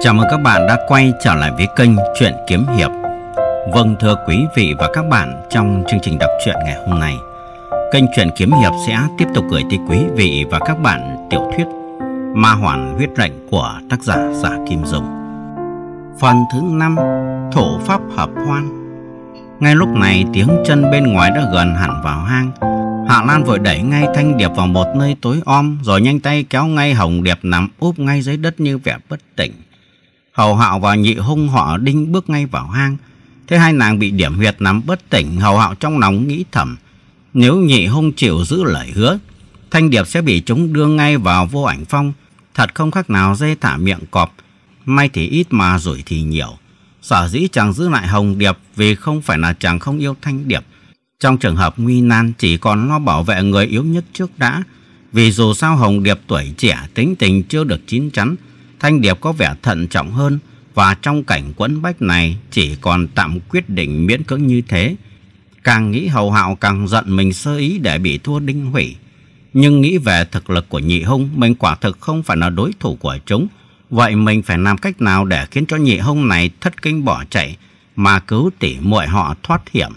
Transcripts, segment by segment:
Chào mừng các bạn đã quay trở lại với kênh Chuyện Kiếm Hiệp. Vâng thưa quý vị và các bạn, trong chương trình đọc truyện ngày hôm nay, kênh Chuyện Kiếm Hiệp sẽ tiếp tục gửi tới quý vị và các bạn tiểu thuyết Ma Hoàn Huyết Lệnh của tác giả Giả Kim Dung. Phần thứ 5, Thổ Pháp Hợp Hoan Ngay lúc này tiếng chân bên ngoài đã gần hẳn vào hang, Hạ Lan vội đẩy ngay Thanh Điệp vào một nơi tối om Rồi nhanh tay kéo ngay Hồng Điệp nằm úp ngay dưới đất như vẻ bất tỉnh Hầu Hạo và nhị hung họ đinh bước ngay vào hang Thế hai nàng bị điểm huyệt nằm bất tỉnh Hầu Hạo trong lòng nghĩ thầm Nếu nhị hung chịu giữ lời hứa Thanh Điệp sẽ bị chúng đưa ngay vào vô ảnh phong Thật không khác nào dây thả miệng cọp May thì ít mà rủi thì nhiều Sở dĩ chàng giữ lại Hồng Điệp Vì không phải là chàng không yêu Thanh Điệp trong trường hợp nguy nan chỉ còn lo bảo vệ người yếu nhất trước đã. Vì dù sao Hồng Điệp tuổi trẻ tính tình chưa được chín chắn, Thanh Điệp có vẻ thận trọng hơn và trong cảnh quẫn bách này chỉ còn tạm quyết định miễn cưỡng như thế. Càng nghĩ hầu hạo càng giận mình sơ ý để bị thua đinh hủy. Nhưng nghĩ về thực lực của nhị hung, mình quả thực không phải là đối thủ của chúng. Vậy mình phải làm cách nào để khiến cho nhị hung này thất kinh bỏ chạy mà cứu tỉ muội họ thoát hiểm.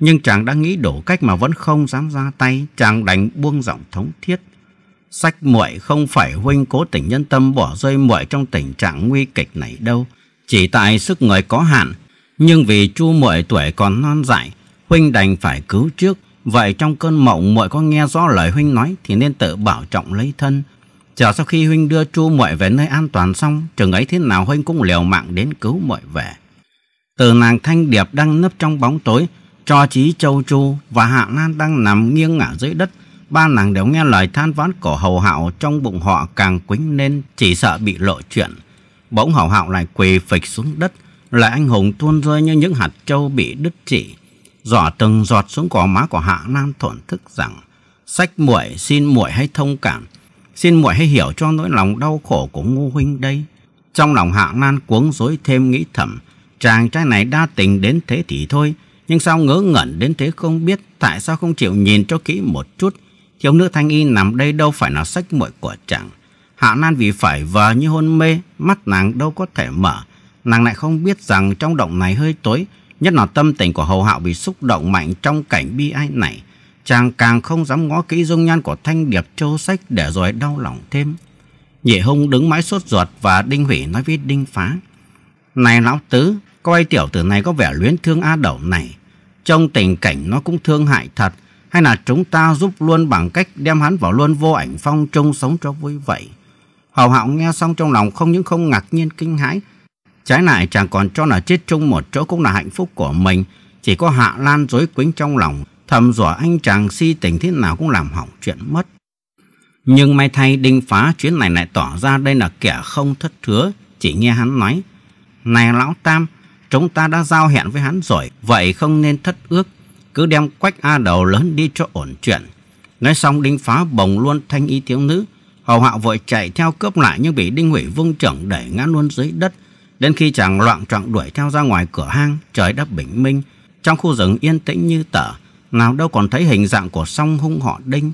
Nhưng chàng đã nghĩ đủ cách mà vẫn không dám ra tay, chàng đành buông giọng thống thiết. Sách muội không phải huynh cố tình nhân tâm bỏ rơi muội trong tình trạng nguy kịch này đâu, chỉ tại sức người có hạn, nhưng vì Chu muội tuổi còn non dại, huynh đành phải cứu trước. Vậy trong cơn mộng muội có nghe rõ lời huynh nói thì nên tự bảo trọng lấy thân. Chờ sau khi huynh đưa Chu muội về nơi an toàn xong, chừng ấy thế nào huynh cũng liều mạng đến cứu muội về. Từ nàng Thanh Điệp đang nấp trong bóng tối, cho Chí Châu Chu và Hạ nan đang nằm nghiêng ngả dưới đất. Ba nàng đều nghe lời than vãn của hầu hạo trong bụng họ càng quính nên chỉ sợ bị lộ chuyện. Bỗng hầu hạo lại quỳ phịch xuống đất, lại anh hùng tuôn rơi như những hạt châu bị đứt chỉ. Giỏ từng giọt xuống cỏ má của Hạ nan thổn thức rằng sách muội xin muội hãy thông cảm xin muội hãy hiểu cho nỗi lòng đau khổ của ngu huynh đây trong lòng hạ nan cuống rối thêm nghĩ thầm chàng trai này đa tình đến thế thì thôi nhưng sao ngớ ngẩn đến thế không biết tại sao không chịu nhìn cho kỹ một chút. Thiếu nữ thanh y nằm đây đâu phải là sách muội của chàng. Hạ Nan vì phải vờ như hôn mê, mắt nàng đâu có thể mở. Nàng lại không biết rằng trong động này hơi tối, nhất là tâm tình của hầu hạo bị xúc động mạnh trong cảnh bi ai này. Chàng càng không dám ngó kỹ dung nhan của thanh điệp châu sách để rồi đau lòng thêm. Nhị hung đứng mãi sốt ruột và đinh hủy nói với đinh phá. Này lão tứ, coi tiểu tử này có vẻ luyến thương A đầu này. Trong tình cảnh nó cũng thương hại thật, hay là chúng ta giúp luôn bằng cách đem hắn vào luôn vô ảnh phong trông sống cho vui vậy. Hầu hạo nghe xong trong lòng không những không ngạc nhiên kinh hãi, trái lại chàng còn cho là chết chung một chỗ cũng là hạnh phúc của mình, chỉ có hạ lan rối quính trong lòng, thầm rủa anh chàng si tình thế nào cũng làm hỏng chuyện mất. Nhưng may thay đinh phá chuyến này lại tỏ ra đây là kẻ không thất thứa, chỉ nghe hắn nói, này lão tam, Chúng ta đã giao hẹn với hắn rồi, vậy không nên thất ước. Cứ đem quách A đầu lớn đi cho ổn chuyện. Nói xong đinh phá bồng luôn thanh y thiếu nữ. Hầu hạ vội chạy theo cướp lại nhưng bị đinh hủy vung trưởng đẩy ngã luôn dưới đất. Đến khi chàng loạn trọng đuổi theo ra ngoài cửa hang, trời đã bình minh. Trong khu rừng yên tĩnh như tờ, nào đâu còn thấy hình dạng của song hung họ đinh.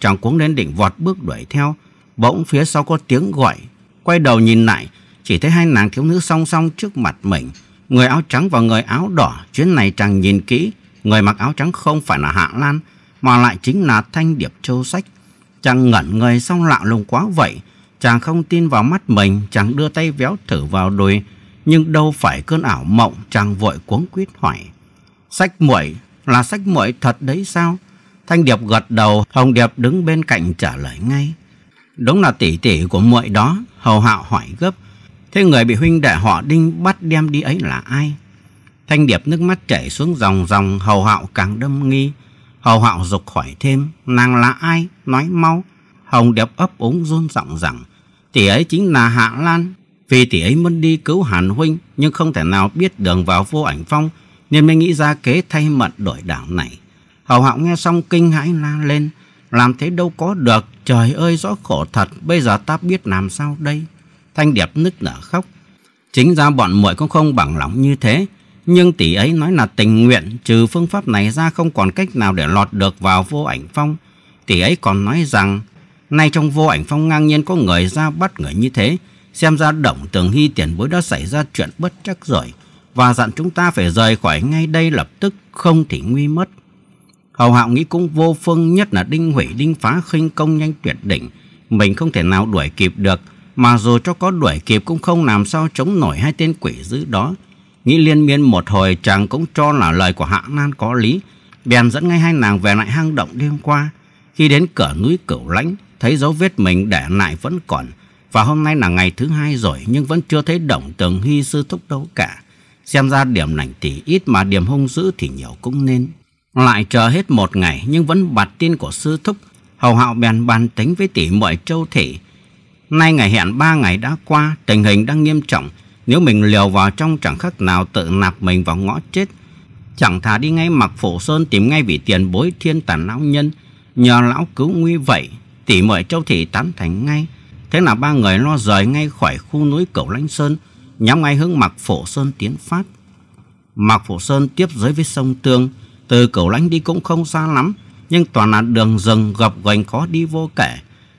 Chàng cuống lên định vọt bước đuổi theo, bỗng phía sau có tiếng gọi. Quay đầu nhìn lại, chỉ thấy hai nàng thiếu nữ song song trước mặt mình. Người áo trắng và người áo đỏ chuyến này chàng nhìn kỹ, người mặc áo trắng không phải là Hạ Lan, mà lại chính là Thanh Điệp Châu Sách. Chàng ngẩn người xong lạ lùng quá vậy, chàng không tin vào mắt mình, chàng đưa tay véo thử vào đùi, nhưng đâu phải cơn ảo mộng, chàng vội cuống quýt hỏi. Sách muội là sách muội thật đấy sao? Thanh Điệp gật đầu, Hồng Điệp đứng bên cạnh trả lời ngay. Đúng là tỷ tỷ của muội đó, Hầu Hạo hỏi gấp. Thế người bị huynh đệ họ Đinh bắt đem đi ấy là ai? Thanh Điệp nước mắt chảy xuống dòng dòng, hầu hạo càng đâm nghi. Hầu hạo dục hỏi thêm, nàng là ai? Nói mau. Hồng Điệp ấp úng run giọng rằng, tỷ ấy chính là Hạ Lan. Vì tỷ ấy muốn đi cứu Hàn Huynh, nhưng không thể nào biết đường vào vô ảnh phong, nên mới nghĩ ra kế thay mận đổi đảo này. Hầu hạo nghe xong kinh hãi la lên, làm thế đâu có được, trời ơi rõ khổ thật, bây giờ ta biết làm sao đây. Thanh đẹp nức nở khóc. Chính ra bọn muội cũng không bằng lòng như thế, nhưng tỷ ấy nói là tình nguyện, trừ phương pháp này ra không còn cách nào để lọt được vào vô ảnh phong. Tỷ ấy còn nói rằng, nay trong vô ảnh phong ngang nhiên có người ra bắt người như thế, xem ra động tường hy tiền bối đã xảy ra chuyện bất chắc rồi, và dặn chúng ta phải rời khỏi ngay đây lập tức, không thì nguy mất. Hầu hạo nghĩ cũng vô phương nhất là đinh hủy đinh phá khinh công nhanh tuyệt đỉnh, mình không thể nào đuổi kịp được, mà dù cho có đuổi kịp cũng không làm sao chống nổi hai tên quỷ dữ đó. Nghĩ liên miên một hồi chàng cũng cho là lời của hạng Nan có lý, bèn dẫn ngay hai nàng về lại hang động đêm qua. Khi đến cửa núi Cửu Lãnh, thấy dấu vết mình để lại vẫn còn, và hôm nay là ngày thứ hai rồi nhưng vẫn chưa thấy động tường hy sư thúc đâu cả. Xem ra điểm lành tỷ ít mà điểm hung dữ thì nhiều cũng nên. Lại chờ hết một ngày nhưng vẫn bạt tin của sư thúc. Hầu hạo bèn bàn tính với tỷ mọi châu thị Nay ngày hẹn 3 ngày đã qua, tình hình đang nghiêm trọng. Nếu mình liều vào trong chẳng khác nào tự nạp mình vào ngõ chết. Chẳng thà đi ngay mặc phổ sơn tìm ngay vị tiền bối thiên tản lão nhân. Nhờ lão cứu nguy vậy, tỷ mọi châu thị tán thành ngay. Thế là ba người lo rời ngay khỏi khu núi cẩu lãnh sơn, nhắm ngay hướng mặc phổ sơn tiến phát. mặc Phổ Sơn tiếp giới với sông Tương, từ cầu lãnh đi cũng không xa lắm, nhưng toàn là đường rừng gập ghềnh khó đi vô kể.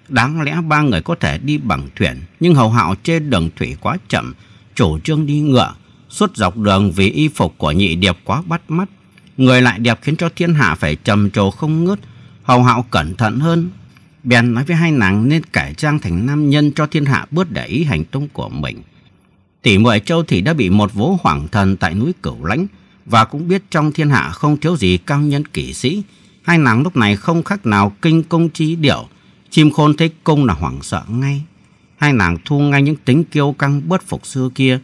Đáng lẽ ba người có thể đi bằng thuyền, nhưng hầu hạo trên đường thủy quá chậm, chủ trương đi ngựa. Suốt dọc đường vì y phục của nhị điệp quá bắt mắt, người lại đẹp khiến cho thiên hạ phải trầm trồ không ngớt. Hầu hạo cẩn thận hơn, bèn nói với hai nàng nên cải trang thành nam nhân cho thiên hạ bớt để ý hành tung của mình. Tỷ muội Châu thì đã bị một vố hoàng thần tại núi Cửu Lãnh và cũng biết trong thiên hạ không thiếu gì cao nhân kỷ sĩ. Hai nàng lúc này không khác nào kinh công trí điệu Chim khôn thấy công là hoảng sợ ngay. Hai nàng thu ngay những tính kiêu căng bớt phục xưa kia.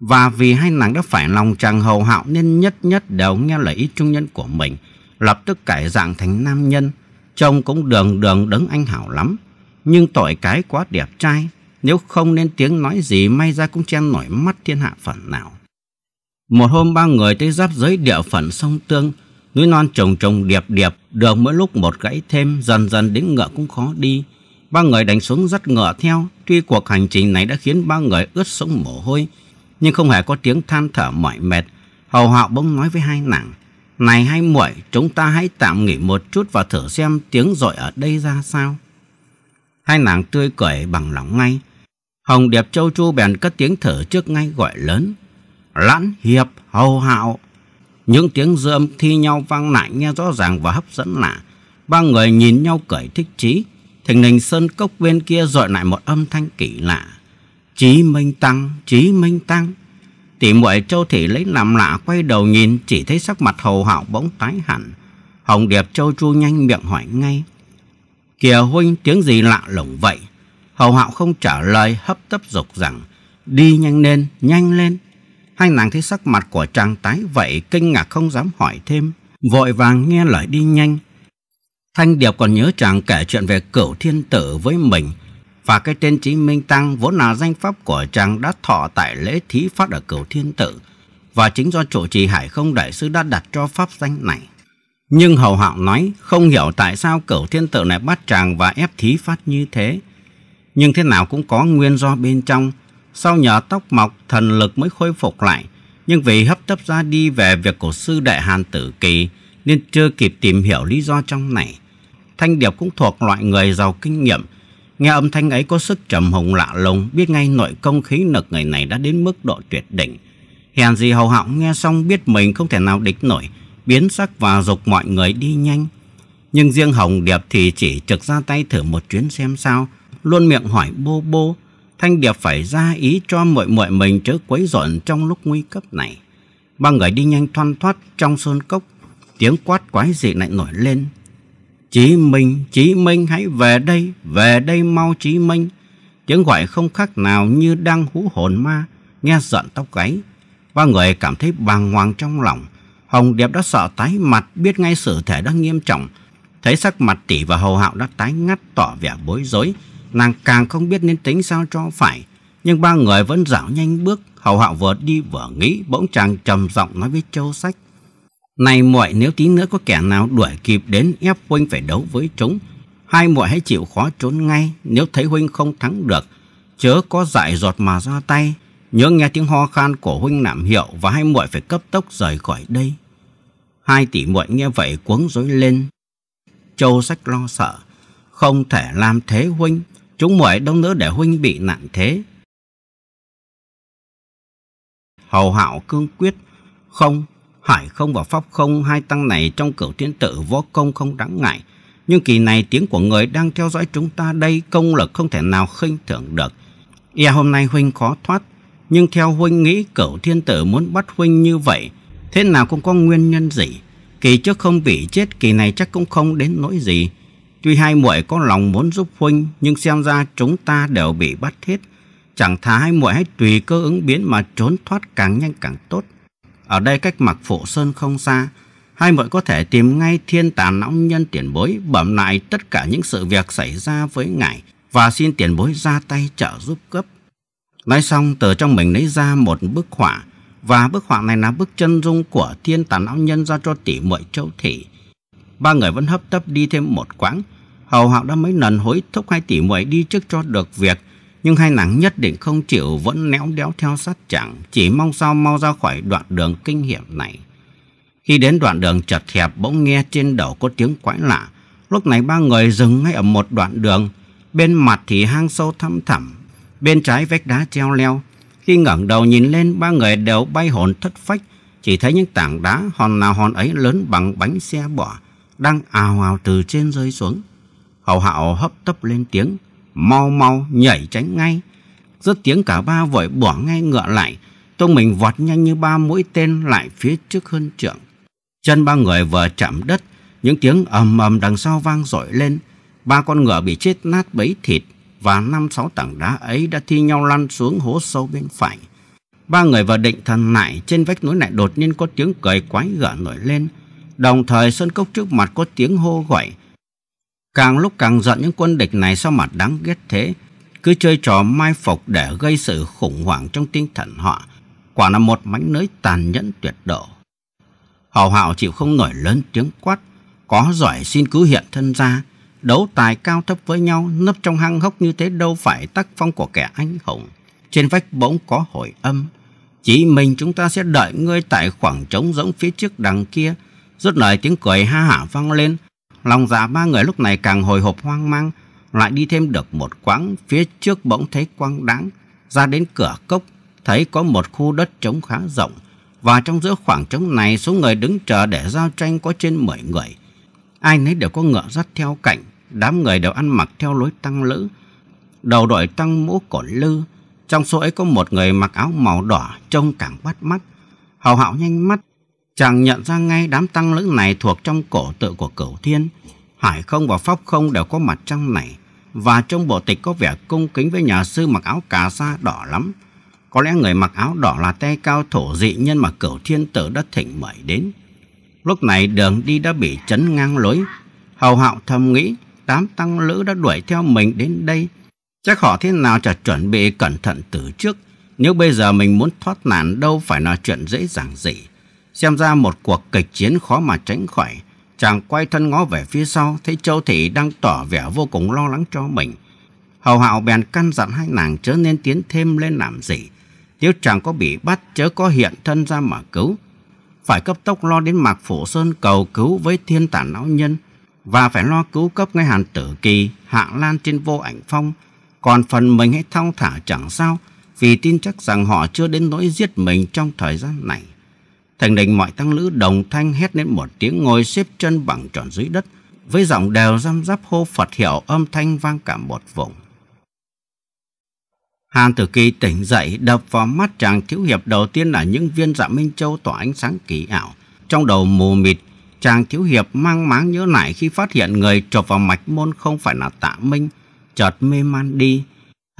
Và vì hai nàng đã phải lòng chàng hầu hạo nên nhất nhất đều nghe lời ý trung nhân của mình. Lập tức cải dạng thành nam nhân. Trông cũng đường đường đấng anh hảo lắm. Nhưng tội cái quá đẹp trai. Nếu không nên tiếng nói gì may ra cũng chen nổi mắt thiên hạ phần nào. Một hôm ba người tới giáp giới địa phận sông Tương núi non trồng trồng điệp điệp, đường mỗi lúc một gãy thêm, dần dần đến ngựa cũng khó đi. Ba người đánh xuống dắt ngựa theo, tuy cuộc hành trình này đã khiến ba người ướt sũng mồ hôi, nhưng không hề có tiếng than thở mỏi mệt. Hầu hạo bỗng nói với hai nàng, này hai muội, chúng ta hãy tạm nghỉ một chút và thử xem tiếng rội ở đây ra sao. Hai nàng tươi cười bằng lòng ngay. Hồng Điệp Châu Chu bèn cất tiếng thở trước ngay gọi lớn. Lãn Hiệp, Hầu Hạo, những tiếng dư âm thi nhau vang lại nghe rõ ràng và hấp dẫn lạ. Ba người nhìn nhau cười thích chí. Thình lình sơn cốc bên kia dội lại một âm thanh kỳ lạ. Chí Minh Tăng, Chí Minh Tăng. Tỷ muội Châu Thị lấy làm lạ quay đầu nhìn chỉ thấy sắc mặt hầu hạo bỗng tái hẳn. Hồng Điệp Châu Chu nhanh miệng hỏi ngay. Kìa huynh tiếng gì lạ lùng vậy? Hầu hạo không trả lời hấp tấp dục rằng đi nhanh lên, nhanh lên. Hai nàng thấy sắc mặt của chàng tái vậy kinh ngạc không dám hỏi thêm, vội vàng nghe lời đi nhanh. Thanh Điệp còn nhớ chàng kể chuyện về cửu thiên tử với mình và cái tên Chí Minh Tăng vốn là danh pháp của chàng đã thọ tại lễ thí phát ở cửu thiên tử và chính do chủ trì Hải không đại sư đã đặt cho pháp danh này. Nhưng Hầu hạng nói không hiểu tại sao cửu thiên tử này bắt chàng và ép thí phát như thế. Nhưng thế nào cũng có nguyên do bên trong sau nhờ tóc mọc, thần lực mới khôi phục lại. Nhưng vì hấp tấp ra đi về việc của sư đệ Hàn Tử Kỳ, nên chưa kịp tìm hiểu lý do trong này. Thanh Điệp cũng thuộc loại người giàu kinh nghiệm. Nghe âm thanh ấy có sức trầm hùng lạ lùng, biết ngay nội công khí nực người này đã đến mức độ tuyệt đỉnh. Hèn gì hầu họng nghe xong biết mình không thể nào địch nổi, biến sắc và dục mọi người đi nhanh. Nhưng riêng Hồng Điệp thì chỉ trực ra tay thử một chuyến xem sao, luôn miệng hỏi bô bô, Thanh Điệp phải ra ý cho mọi mọi mình chớ quấy rộn trong lúc nguy cấp này. Ba người đi nhanh thoăn thoát trong sơn cốc, tiếng quát quái dị lại nổi lên. Chí Minh, Chí Minh hãy về đây, về đây mau Chí Minh. Tiếng gọi không khác nào như đang hú hồn ma, nghe giận tóc gáy. Ba người cảm thấy bàng hoàng trong lòng. Hồng Điệp đã sợ tái mặt, biết ngay sự thể đã nghiêm trọng. Thấy sắc mặt tỷ và hầu hạo đã tái ngắt tỏ vẻ bối rối, Nàng càng không biết nên tính sao cho phải Nhưng ba người vẫn dạo nhanh bước Hầu hạ vừa đi vừa nghĩ Bỗng chàng trầm giọng nói với châu sách Này muội nếu tí nữa có kẻ nào đuổi kịp đến Ép huynh phải đấu với chúng Hai muội hãy chịu khó trốn ngay Nếu thấy huynh không thắng được Chớ có dại dột mà ra tay Nhớ nghe tiếng ho khan của huynh nạm hiệu Và hai muội phải cấp tốc rời khỏi đây Hai tỷ muội nghe vậy cuống rối lên Châu sách lo sợ Không thể làm thế huynh Chúng muội đâu nữa để huynh bị nặng thế. Hầu hạo cương quyết. Không, hải không và pháp không hai tăng này trong cửu thiên tự võ công không đáng ngại. Nhưng kỳ này tiếng của người đang theo dõi chúng ta đây công lực không thể nào khinh thưởng được. e hôm nay huynh khó thoát. Nhưng theo huynh nghĩ cửu thiên tử muốn bắt huynh như vậy. Thế nào cũng có nguyên nhân gì. Kỳ trước không bị chết kỳ này chắc cũng không đến nỗi gì. Tuy hai muội có lòng muốn giúp huynh, nhưng xem ra chúng ta đều bị bắt hết. Chẳng thà hai muội hãy tùy cơ ứng biến mà trốn thoát càng nhanh càng tốt. Ở đây cách mặc phổ sơn không xa, hai muội có thể tìm ngay thiên tàn lão nhân tiền bối bẩm lại tất cả những sự việc xảy ra với ngài và xin tiền bối ra tay trợ giúp cấp. Nói xong từ trong mình lấy ra một bức họa và bức họa này là bức chân dung của thiên tàn lão nhân ra cho tỷ muội châu thị ba người vẫn hấp tấp đi thêm một quãng. Hầu Hạo đã mấy lần hối thúc hai tỷ muội đi trước cho được việc, nhưng hai nàng nhất định không chịu vẫn néo đéo theo sát chẳng, chỉ mong sao mau ra khỏi đoạn đường kinh hiểm này. Khi đến đoạn đường chật hẹp bỗng nghe trên đầu có tiếng quái lạ. Lúc này ba người dừng ngay ở một đoạn đường, bên mặt thì hang sâu thăm thẳm, bên trái vách đá treo leo. Khi ngẩng đầu nhìn lên ba người đều bay hồn thất phách, chỉ thấy những tảng đá hòn nào hòn ấy lớn bằng bánh xe bò đang ào ào từ trên rơi xuống. Hậu hạo hấp tấp lên tiếng, mau mau nhảy tránh ngay. Rất tiếng cả ba vội bỏ ngay ngựa lại, tông mình vọt nhanh như ba mũi tên lại phía trước hơn trượng. Chân ba người vừa chạm đất, những tiếng ầm ầm đằng sau vang dội lên. Ba con ngựa bị chết nát bấy thịt và năm sáu tảng đá ấy đã thi nhau lăn xuống hố sâu bên phải. Ba người vừa định thần lại trên vách núi lại đột nhiên có tiếng cười quái gở nổi lên Đồng thời sân cốc trước mặt có tiếng hô gọi. Càng lúc càng giận những quân địch này sao mặt đáng ghét thế. Cứ chơi trò mai phục để gây sự khủng hoảng trong tinh thần họ. Quả là một mánh lưới tàn nhẫn tuyệt độ. Hầu hào chịu không nổi lớn tiếng quát. Có giỏi xin cứ hiện thân ra. Đấu tài cao thấp với nhau nấp trong hang hốc như thế đâu phải tác phong của kẻ anh hùng. Trên vách bỗng có hồi âm. Chỉ mình chúng ta sẽ đợi ngươi tại khoảng trống rỗng phía trước đằng kia Rút lời tiếng cười ha hả vang lên. Lòng dạ ba người lúc này càng hồi hộp hoang mang. Lại đi thêm được một quãng, phía trước bỗng thấy quang đáng. Ra đến cửa cốc, thấy có một khu đất trống khá rộng. Và trong giữa khoảng trống này, số người đứng chờ để giao tranh có trên 10 người. Ai nấy đều có ngựa dắt theo cạnh. Đám người đều ăn mặc theo lối tăng lữ. Đầu đội tăng mũ cổn lư. Trong số ấy có một người mặc áo màu đỏ trông càng bắt mắt. Hầu hạo nhanh mắt Chàng nhận ra ngay đám tăng lữ này thuộc trong cổ tự của cửu thiên. Hải không và Pháp không đều có mặt trong này. Và trong bộ tịch có vẻ cung kính với nhà sư mặc áo cà sa đỏ lắm. Có lẽ người mặc áo đỏ là tay cao thổ dị nhân mà cửu thiên tử đã thỉnh mời đến. Lúc này đường đi đã bị chấn ngang lối. Hầu hạo thầm nghĩ, đám tăng lữ đã đuổi theo mình đến đây. Chắc họ thế nào chả chuẩn bị cẩn thận từ trước. Nếu bây giờ mình muốn thoát nạn đâu phải là chuyện dễ dàng gì. Xem ra một cuộc kịch chiến khó mà tránh khỏi. Chàng quay thân ngó về phía sau, thấy Châu Thị đang tỏ vẻ vô cùng lo lắng cho mình. Hầu hạo bèn căn dặn hai nàng chớ nên tiến thêm lên làm gì. Nếu chàng có bị bắt chớ có hiện thân ra mà cứu. Phải cấp tốc lo đến mạc phổ sơn cầu cứu với thiên tản lão nhân. Và phải lo cứu cấp ngay hàn tử kỳ, hạng lan trên vô ảnh phong. Còn phần mình hãy thong thả chẳng sao. Vì tin chắc rằng họ chưa đến nỗi giết mình trong thời gian này. Thành đình mọi tăng lữ đồng thanh hét lên một tiếng ngồi xếp chân bằng tròn dưới đất, với giọng đều răm rắp hô Phật hiệu âm thanh vang cả một vùng. Hàn Tử Kỳ tỉnh dậy đập vào mắt chàng thiếu hiệp đầu tiên là những viên dạ minh châu tỏa ánh sáng kỳ ảo. Trong đầu mù mịt, chàng thiếu hiệp mang máng nhớ lại khi phát hiện người chộp vào mạch môn không phải là tạ minh, chợt mê man đi.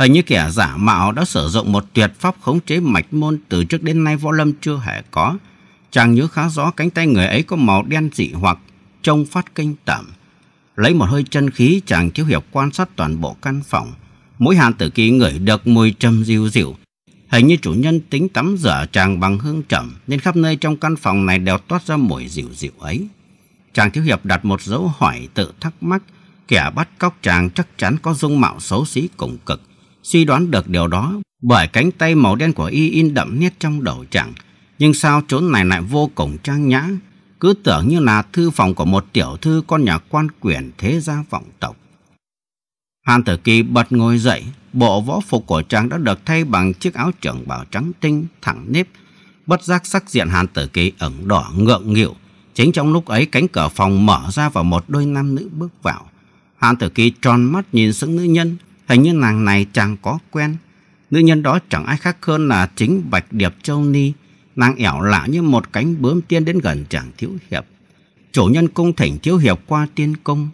Hình như kẻ giả mạo đã sử dụng một tuyệt pháp khống chế mạch môn từ trước đến nay võ lâm chưa hề có. Chàng nhớ khá rõ cánh tay người ấy có màu đen dị hoặc, trông phát kinh tởm. Lấy một hơi chân khí, chàng thiếu hiệp quan sát toàn bộ căn phòng. Mỗi hàn tử kỳ ngửi được mùi trầm dịu dịu. Hình như chủ nhân tính tắm rửa chàng bằng hương trầm, nên khắp nơi trong căn phòng này đều toát ra mùi dịu dịu ấy. Chàng thiếu hiệp đặt một dấu hỏi tự thắc mắc, kẻ bắt cóc chàng chắc chắn có dung mạo xấu xí cùng cực. Suy đoán được điều đó bởi cánh tay màu đen của y in đậm nét trong đầu chàng nhưng sao chỗ này lại vô cùng trang nhã, cứ tưởng như là thư phòng của một tiểu thư con nhà quan quyền thế gia vọng tộc. Hàn Tử Kỳ bật ngồi dậy, bộ võ phục của chàng đã được thay bằng chiếc áo trưởng bào trắng tinh, thẳng nếp. Bất giác sắc diện Hàn Tử Kỳ ẩn đỏ ngượng nghịu. Chính trong lúc ấy cánh cửa phòng mở ra và một đôi nam nữ bước vào. Hàn Tử Kỳ tròn mắt nhìn sững nữ nhân, hình như nàng này chàng có quen. Nữ nhân đó chẳng ai khác hơn là chính Bạch Điệp Châu Ni, nàng ẻo lạ như một cánh bướm tiên đến gần chàng thiếu hiệp. Chủ nhân cung thỉnh thiếu hiệp qua tiên cung.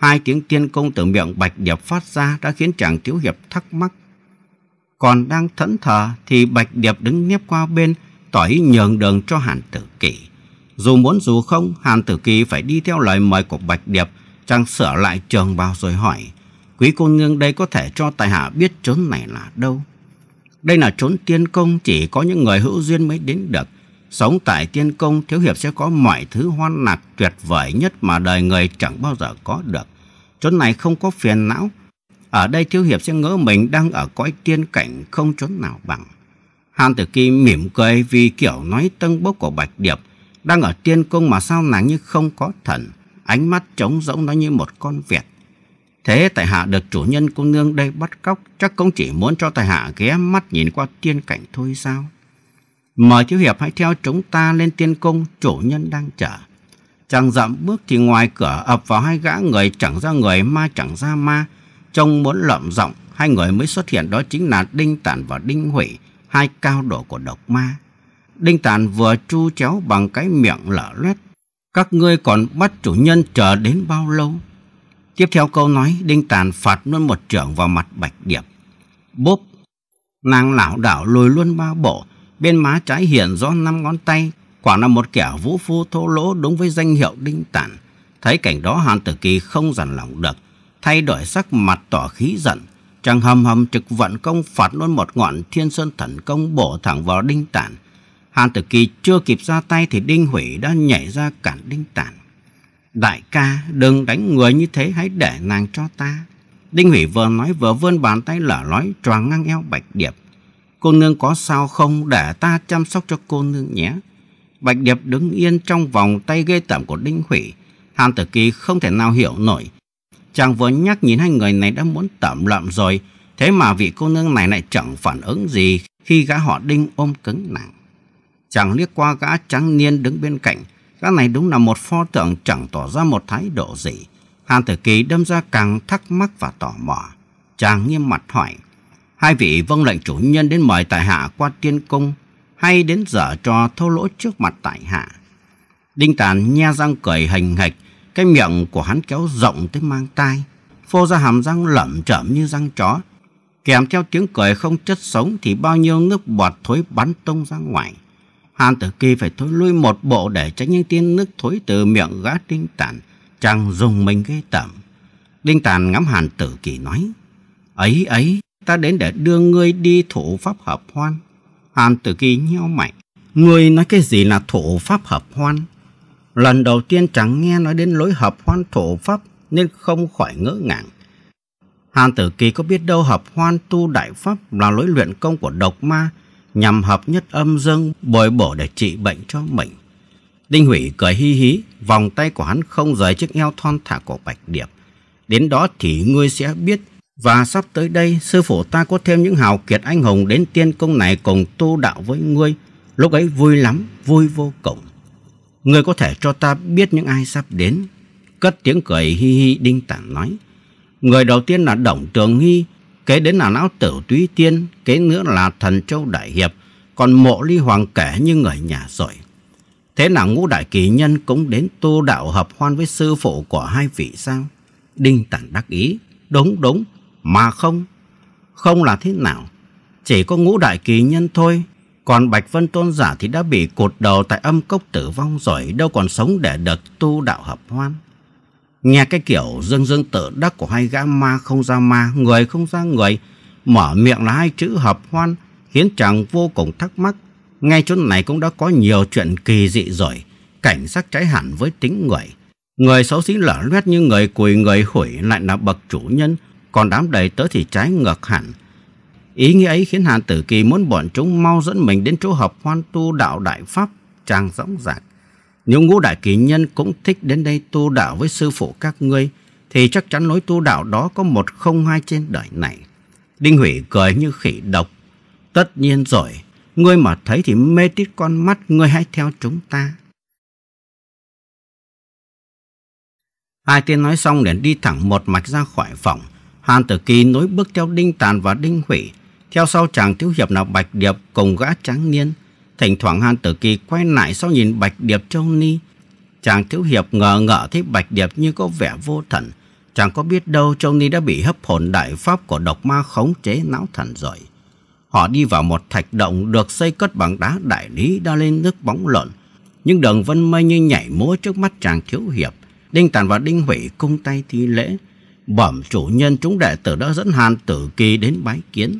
Hai tiếng tiên cung từ miệng bạch điệp phát ra đã khiến chàng thiếu hiệp thắc mắc. Còn đang thẫn thờ thì bạch điệp đứng nép qua bên tỏ ý nhường đường cho hàn tử kỳ. Dù muốn dù không, hàn tử kỳ phải đi theo lời mời của bạch điệp, chàng sửa lại trường bào rồi hỏi. Quý cô nương đây có thể cho tài hạ biết trốn này là đâu? Đây là trốn tiên công chỉ có những người hữu duyên mới đến được. Sống tại tiên công, thiếu hiệp sẽ có mọi thứ hoan lạc tuyệt vời nhất mà đời người chẳng bao giờ có được. Chốn này không có phiền não. Ở đây thiếu hiệp sẽ ngỡ mình đang ở cõi tiên cảnh không chốn nào bằng. Hàn Tử Kỳ mỉm cười vì kiểu nói tân bốc của Bạch Điệp. Đang ở tiên công mà sao nàng như không có thần. Ánh mắt trống rỗng nó như một con vẹt. Thế tại hạ được chủ nhân cô nương đây bắt cóc, chắc cũng chỉ muốn cho tại hạ ghé mắt nhìn qua tiên cảnh thôi sao? Mời thiếu hiệp hãy theo chúng ta lên tiên cung, chủ nhân đang chờ. Chàng dậm bước thì ngoài cửa ập vào hai gã người chẳng ra người ma chẳng ra ma. Trông muốn lợm giọng hai người mới xuất hiện đó chính là Đinh Tản và Đinh Hủy, hai cao độ của độc ma. Đinh Tản vừa chu chéo bằng cái miệng lở loét. Các ngươi còn bắt chủ nhân chờ đến bao lâu? Tiếp theo câu nói, Đinh Tàn phạt luôn một trưởng vào mặt Bạch Điệp. Bốp! Nàng lảo đảo lùi luôn ba bộ, bên má trái hiện rõ năm ngón tay, quả là một kẻ vũ phu thô lỗ đúng với danh hiệu Đinh Tàn. Thấy cảnh đó Hàn Tử Kỳ không dằn lòng được, thay đổi sắc mặt tỏ khí giận. Chàng hầm hầm trực vận công phạt luôn một ngọn thiên sơn thần công bổ thẳng vào Đinh Tản. Hàn Tử Kỳ chưa kịp ra tay thì Đinh Hủy đã nhảy ra cản Đinh Tản. Đại ca đừng đánh người như thế hãy để nàng cho ta. Đinh Hủy vừa nói vừa vươn bàn tay lở lói tròn ngang eo Bạch Điệp. Cô nương có sao không để ta chăm sóc cho cô nương nhé. Bạch Điệp đứng yên trong vòng tay ghê tởm của Đinh Hủy. Hàn Tử Kỳ không thể nào hiểu nổi. Chàng vừa nhắc nhìn hai người này đã muốn tẩm lợm rồi. Thế mà vị cô nương này lại chẳng phản ứng gì khi gã họ Đinh ôm cứng nàng. Chàng liếc qua gã trắng niên đứng bên cạnh Gã này đúng là một pho tượng chẳng tỏ ra một thái độ gì. Hàn Tử Kỳ đâm ra càng thắc mắc và tò mò. Chàng nghiêm mặt hỏi, hai vị vâng lệnh chủ nhân đến mời tại hạ qua tiên cung hay đến giờ trò thâu lỗ trước mặt tại hạ. Đinh Tàn nha răng cười hành hạch, cái miệng của hắn kéo rộng tới mang tai, phô ra hàm răng lẩm chẩm như răng chó. Kèm theo tiếng cười không chất sống thì bao nhiêu nước bọt thối bắn tung ra ngoài. Hàn Tử Kỳ phải thối lui một bộ để tránh những tiếng nước thối từ miệng gã Đinh Tản, chàng dùng mình ghê tẩm. Đinh Tản ngắm Hàn Tử Kỳ nói, ấy ấy, ta đến để đưa ngươi đi thủ pháp hợp hoan. Hàn Tử Kỳ nheo mạnh. ngươi nói cái gì là thủ pháp hợp hoan? Lần đầu tiên chẳng nghe nói đến lối hợp hoan thủ pháp nên không khỏi ngỡ ngàng. Hàn Tử Kỳ có biết đâu hợp hoan tu đại pháp là lối luyện công của độc ma nhằm hợp nhất âm dương bồi bổ để trị bệnh cho mình. Đinh Hủy cười hi hí, vòng tay của hắn không rời chiếc eo thon thả của Bạch Điệp. Đến đó thì ngươi sẽ biết, và sắp tới đây sư phụ ta có thêm những hào kiệt anh hùng đến tiên cung này cùng tu đạo với ngươi. Lúc ấy vui lắm, vui vô cùng. Ngươi có thể cho ta biết những ai sắp đến. Cất tiếng cười hi hi Đinh Tản nói. Người đầu tiên là Đổng Trường Hy, kế đến là lão tử túy tiên, kế nữa là thần châu đại hiệp, còn mộ ly hoàng kể như người nhà rồi. Thế là ngũ đại kỳ nhân cũng đến tu đạo hợp hoan với sư phụ của hai vị sao? Đinh Tản đắc ý, đúng đúng, mà không. Không là thế nào? Chỉ có ngũ đại kỳ nhân thôi, còn Bạch Vân Tôn giả thì đã bị cột đầu tại âm cốc tử vong rồi, đâu còn sống để được tu đạo hợp hoan. Nghe cái kiểu dương dương tự đắc của hai gã ma không ra ma, người không ra người, mở miệng là hai chữ hợp hoan, khiến chàng vô cùng thắc mắc. Ngay chỗ này cũng đã có nhiều chuyện kỳ dị rồi, cảnh sắc trái hẳn với tính người. Người xấu xí lở loét như người cùi người hủi lại là bậc chủ nhân, còn đám đầy tớ thì trái ngược hẳn. Ý nghĩa ấy khiến Hàn Tử Kỳ muốn bọn chúng mau dẫn mình đến chỗ hợp hoan tu đạo đại pháp, chàng rõng rạc. Nếu ngũ đại kỳ nhân cũng thích đến đây tu đạo với sư phụ các ngươi, thì chắc chắn lối tu đạo đó có một không hai trên đời này. Đinh Hủy cười như khỉ độc. Tất nhiên rồi, ngươi mà thấy thì mê tít con mắt, ngươi hãy theo chúng ta. Hai tiên nói xong liền đi thẳng một mạch ra khỏi phòng. Hàn Tử Kỳ nối bước theo Đinh Tàn và Đinh Hủy. Theo sau chàng thiếu hiệp là Bạch Điệp cùng gã tráng niên. Thỉnh thoảng Han Tử Kỳ quay lại sau nhìn Bạch Điệp Châu Ni. Chàng thiếu hiệp ngờ ngợ thấy Bạch Điệp như có vẻ vô thần. Chàng có biết đâu Châu Ni đã bị hấp hồn đại pháp của độc ma khống chế não thần rồi. Họ đi vào một thạch động được xây cất bằng đá đại lý đã lên nước bóng lộn Nhưng đường vân mây như nhảy múa trước mắt chàng thiếu hiệp. Đinh Tàn và Đinh Hủy cung tay thi lễ. Bẩm chủ nhân chúng đệ tử đã dẫn Hàn Tử Kỳ đến bái kiến.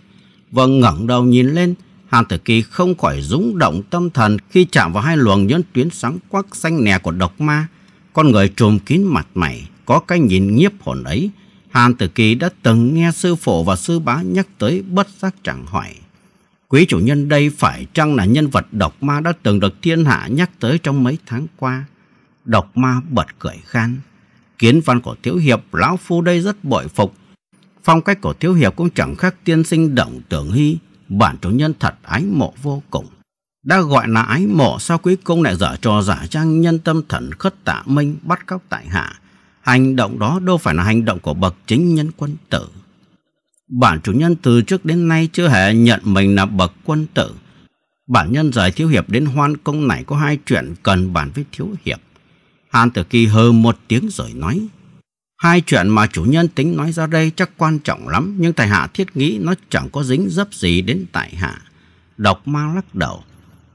Vâng ngẩng đầu nhìn lên, Hàn Tử Kỳ không khỏi rúng động tâm thần khi chạm vào hai luồng nhẫn tuyến sáng quắc xanh nè của độc ma. Con người trùm kín mặt mày, có cái nhìn nghiếp hồn ấy. Hàn Tử Kỳ đã từng nghe sư phụ và sư bá nhắc tới bất giác chẳng hỏi. Quý chủ nhân đây phải chăng là nhân vật độc ma đã từng được thiên hạ nhắc tới trong mấy tháng qua? Độc ma bật cười khan. Kiến văn của Thiếu Hiệp, Lão Phu đây rất bội phục. Phong cách của Thiếu Hiệp cũng chẳng khác tiên sinh động tưởng hy bản chủ nhân thật ái mộ vô cùng. Đã gọi là ái mộ sao quý công lại dở trò giả trang nhân tâm thần khất tạ minh bắt cóc tại hạ. Hành động đó đâu phải là hành động của bậc chính nhân quân tử. Bản chủ nhân từ trước đến nay chưa hề nhận mình là bậc quân tử. Bản nhân giải thiếu hiệp đến hoan công này có hai chuyện cần bàn với thiếu hiệp. Hàn Tử Kỳ hờ một tiếng rồi nói. Hai chuyện mà chủ nhân tính nói ra đây chắc quan trọng lắm, nhưng tại hạ thiết nghĩ nó chẳng có dính dấp gì đến tại hạ. Độc ma lắc đầu.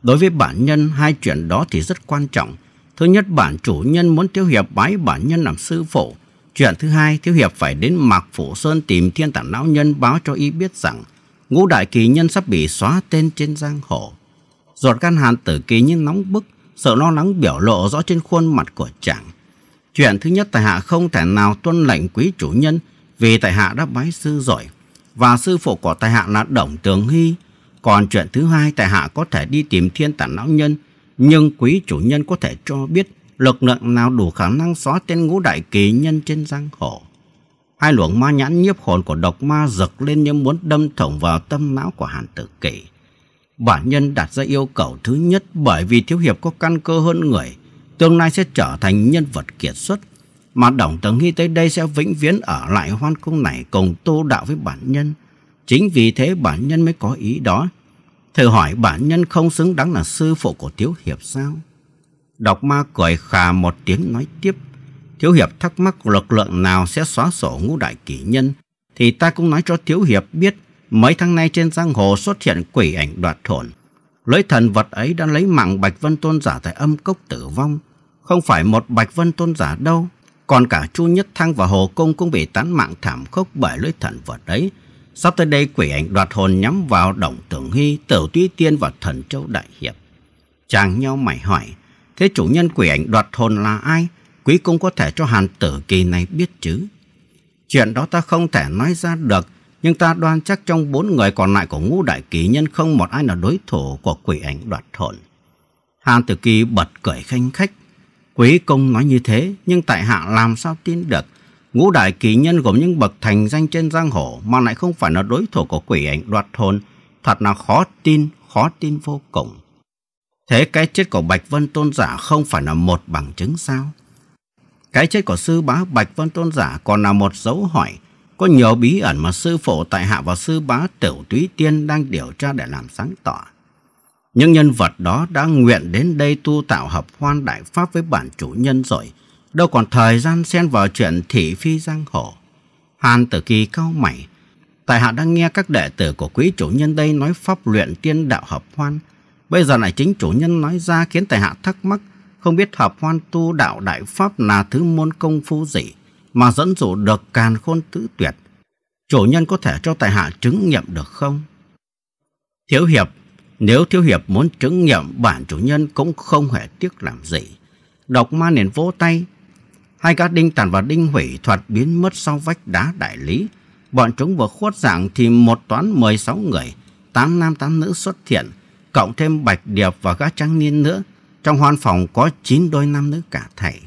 Đối với bản nhân, hai chuyện đó thì rất quan trọng. Thứ nhất, bản chủ nhân muốn Thiếu Hiệp bái bản nhân làm sư phụ. Chuyện thứ hai, Thiếu Hiệp phải đến Mạc Phủ Sơn tìm thiên tản lão nhân báo cho y biết rằng ngũ đại kỳ nhân sắp bị xóa tên trên giang hồ. Giọt gan hàn tử kỳ nhân nóng bức, sợ lo lắng biểu lộ rõ trên khuôn mặt của chàng. Chuyện thứ nhất tại hạ không thể nào tuân lệnh quý chủ nhân vì tại hạ đã bái sư rồi và sư phụ của tại hạ là Đồng Tường Hy. Còn chuyện thứ hai tại hạ có thể đi tìm thiên tản lão nhân nhưng quý chủ nhân có thể cho biết lực lượng nào đủ khả năng xóa tên ngũ đại kỳ nhân trên giang hồ. Hai luồng ma nhãn nhiếp hồn của độc ma giật lên như muốn đâm thủng vào tâm não của Hàn Tử Kỳ. Bản nhân đặt ra yêu cầu thứ nhất bởi vì thiếu hiệp có căn cơ hơn người – tương lai sẽ trở thành nhân vật kiệt xuất. Mà Đồng Tường Hy tới đây sẽ vĩnh viễn ở lại hoan cung này cùng tu đạo với bản nhân. Chính vì thế bản nhân mới có ý đó. Thử hỏi bản nhân không xứng đáng là sư phụ của Tiếu Hiệp sao? Độc ma cười khà một tiếng nói tiếp. Thiếu Hiệp thắc mắc lực lượng nào sẽ xóa sổ ngũ đại kỷ nhân. Thì ta cũng nói cho Thiếu Hiệp biết mấy tháng nay trên giang hồ xuất hiện quỷ ảnh đoạt thổn. Lưỡi thần vật ấy đã lấy mạng Bạch Vân Tôn giả tại âm cốc tử vong. Không phải một Bạch Vân Tôn giả đâu, còn cả Chu Nhất Thăng và Hồ Công cũng bị tán mạng thảm khốc bởi lưới thần vật đấy. Sắp tới đây quỷ ảnh đoạt hồn nhắm vào Đồng Tưởng Hy, Tử Tuy Tiên và Thần Châu Đại Hiệp. Chàng nhau mày hỏi, thế chủ nhân quỷ ảnh đoạt hồn là ai? Quý cũng có thể cho Hàn Tử Kỳ này biết chứ. Chuyện đó ta không thể nói ra được, nhưng ta đoan chắc trong bốn người còn lại của ngũ đại kỳ nhân không một ai là đối thủ của quỷ ảnh đoạt hồn. Hàn Tử Kỳ bật cười khanh khách, Quý công nói như thế, nhưng tại hạ làm sao tin được. Ngũ đại kỳ nhân gồm những bậc thành danh trên giang hồ mà lại không phải là đối thủ của quỷ ảnh đoạt hồn. Thật là khó tin, khó tin vô cùng. Thế cái chết của Bạch Vân Tôn Giả không phải là một bằng chứng sao? Cái chết của sư bá Bạch Vân Tôn Giả còn là một dấu hỏi. Có nhiều bí ẩn mà sư phụ tại hạ và sư bá tiểu túy tiên đang điều tra để làm sáng tỏ. Những nhân vật đó đã nguyện đến đây tu tạo hợp hoan đại pháp với bản chủ nhân rồi. Đâu còn thời gian xen vào chuyện thị phi giang hồ. Hàn tử kỳ cao mày. Tại hạ đang nghe các đệ tử của quý chủ nhân đây nói pháp luyện tiên đạo hợp hoan. Bây giờ lại chính chủ nhân nói ra khiến tại hạ thắc mắc. Không biết hợp hoan tu đạo đại pháp là thứ môn công phu gì mà dẫn dụ được càn khôn tứ tuyệt. Chủ nhân có thể cho tại hạ chứng nghiệm được không? Thiếu hiệp nếu Thiếu Hiệp muốn chứng nhận bản chủ nhân cũng không hề tiếc làm gì. Độc ma liền vỗ tay. Hai gã đinh tàn và đinh hủy thoạt biến mất sau vách đá đại lý. Bọn chúng vừa khuất dạng thì một toán 16 người, 8 nam 8 nữ xuất hiện, cộng thêm Bạch Điệp và gã trắng niên nữa. Trong hoan phòng có 9 đôi nam nữ cả thảy.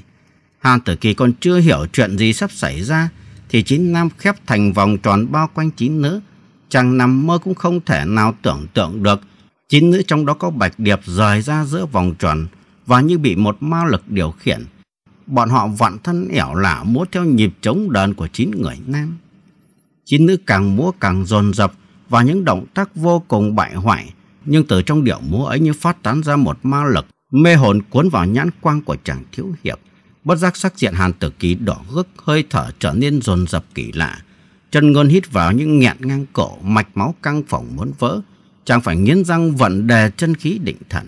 Hàn Tử Kỳ còn chưa hiểu chuyện gì sắp xảy ra thì chín nam khép thành vòng tròn bao quanh chín nữ. Chàng nằm mơ cũng không thể nào tưởng tượng được Chín nữ trong đó có Bạch Điệp rời ra giữa vòng tròn và như bị một ma lực điều khiển. Bọn họ vặn thân ẻo lả múa theo nhịp trống đờn của chín người nam. Chín nữ càng múa càng dồn dập và những động tác vô cùng bại hoại nhưng từ trong điệu múa ấy như phát tán ra một ma lực mê hồn cuốn vào nhãn quang của chàng thiếu hiệp bất giác sắc diện hàn tử kỳ đỏ gức hơi thở trở nên dồn dập kỳ lạ chân ngôn hít vào những nghẹn ngang cổ mạch máu căng phồng muốn vỡ chàng phải nghiến răng vận đề chân khí định thần.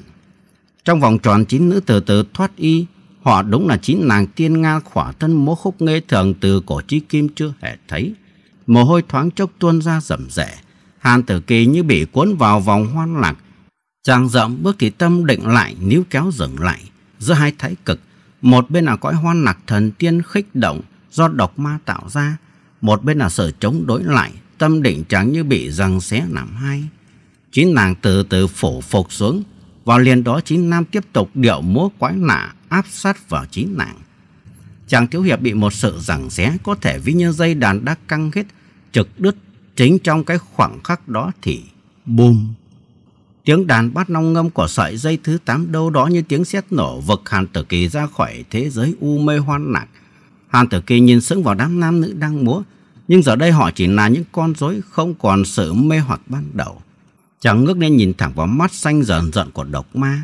Trong vòng tròn chín nữ từ từ thoát y, họ đúng là chín nàng tiên Nga khỏa thân múa khúc nghệ thường từ cổ chí kim chưa hề thấy. Mồ hôi thoáng chốc tuôn ra rầm rệ, Hàn tử kỳ như bị cuốn vào vòng hoan lạc. Chàng rậm bước thì tâm định lại, níu kéo dừng lại. Giữa hai thái cực, một bên là cõi hoan lạc thần tiên khích động do độc ma tạo ra, một bên là sở chống đối lại, tâm định chẳng như bị răng xé làm hai. Chính nàng từ từ phủ phục xuống Và liền đó chính nam tiếp tục điệu múa quái lạ áp sát vào chính nàng Chàng thiếu hiệp bị một sự giằng xé Có thể vì như dây đàn đã căng hết Trực đứt Chính trong cái khoảng khắc đó thì Bùm Tiếng đàn bắt nong ngâm của sợi dây thứ tám đâu đó như tiếng sét nổ vực Hàn Tử Kỳ ra khỏi thế giới u mê hoan lạc. Hàn Tử Kỳ nhìn sững vào đám nam nữ đang múa, nhưng giờ đây họ chỉ là những con rối không còn sự mê hoặc ban đầu chàng ngước lên nhìn thẳng vào mắt xanh rờn rợn của độc ma.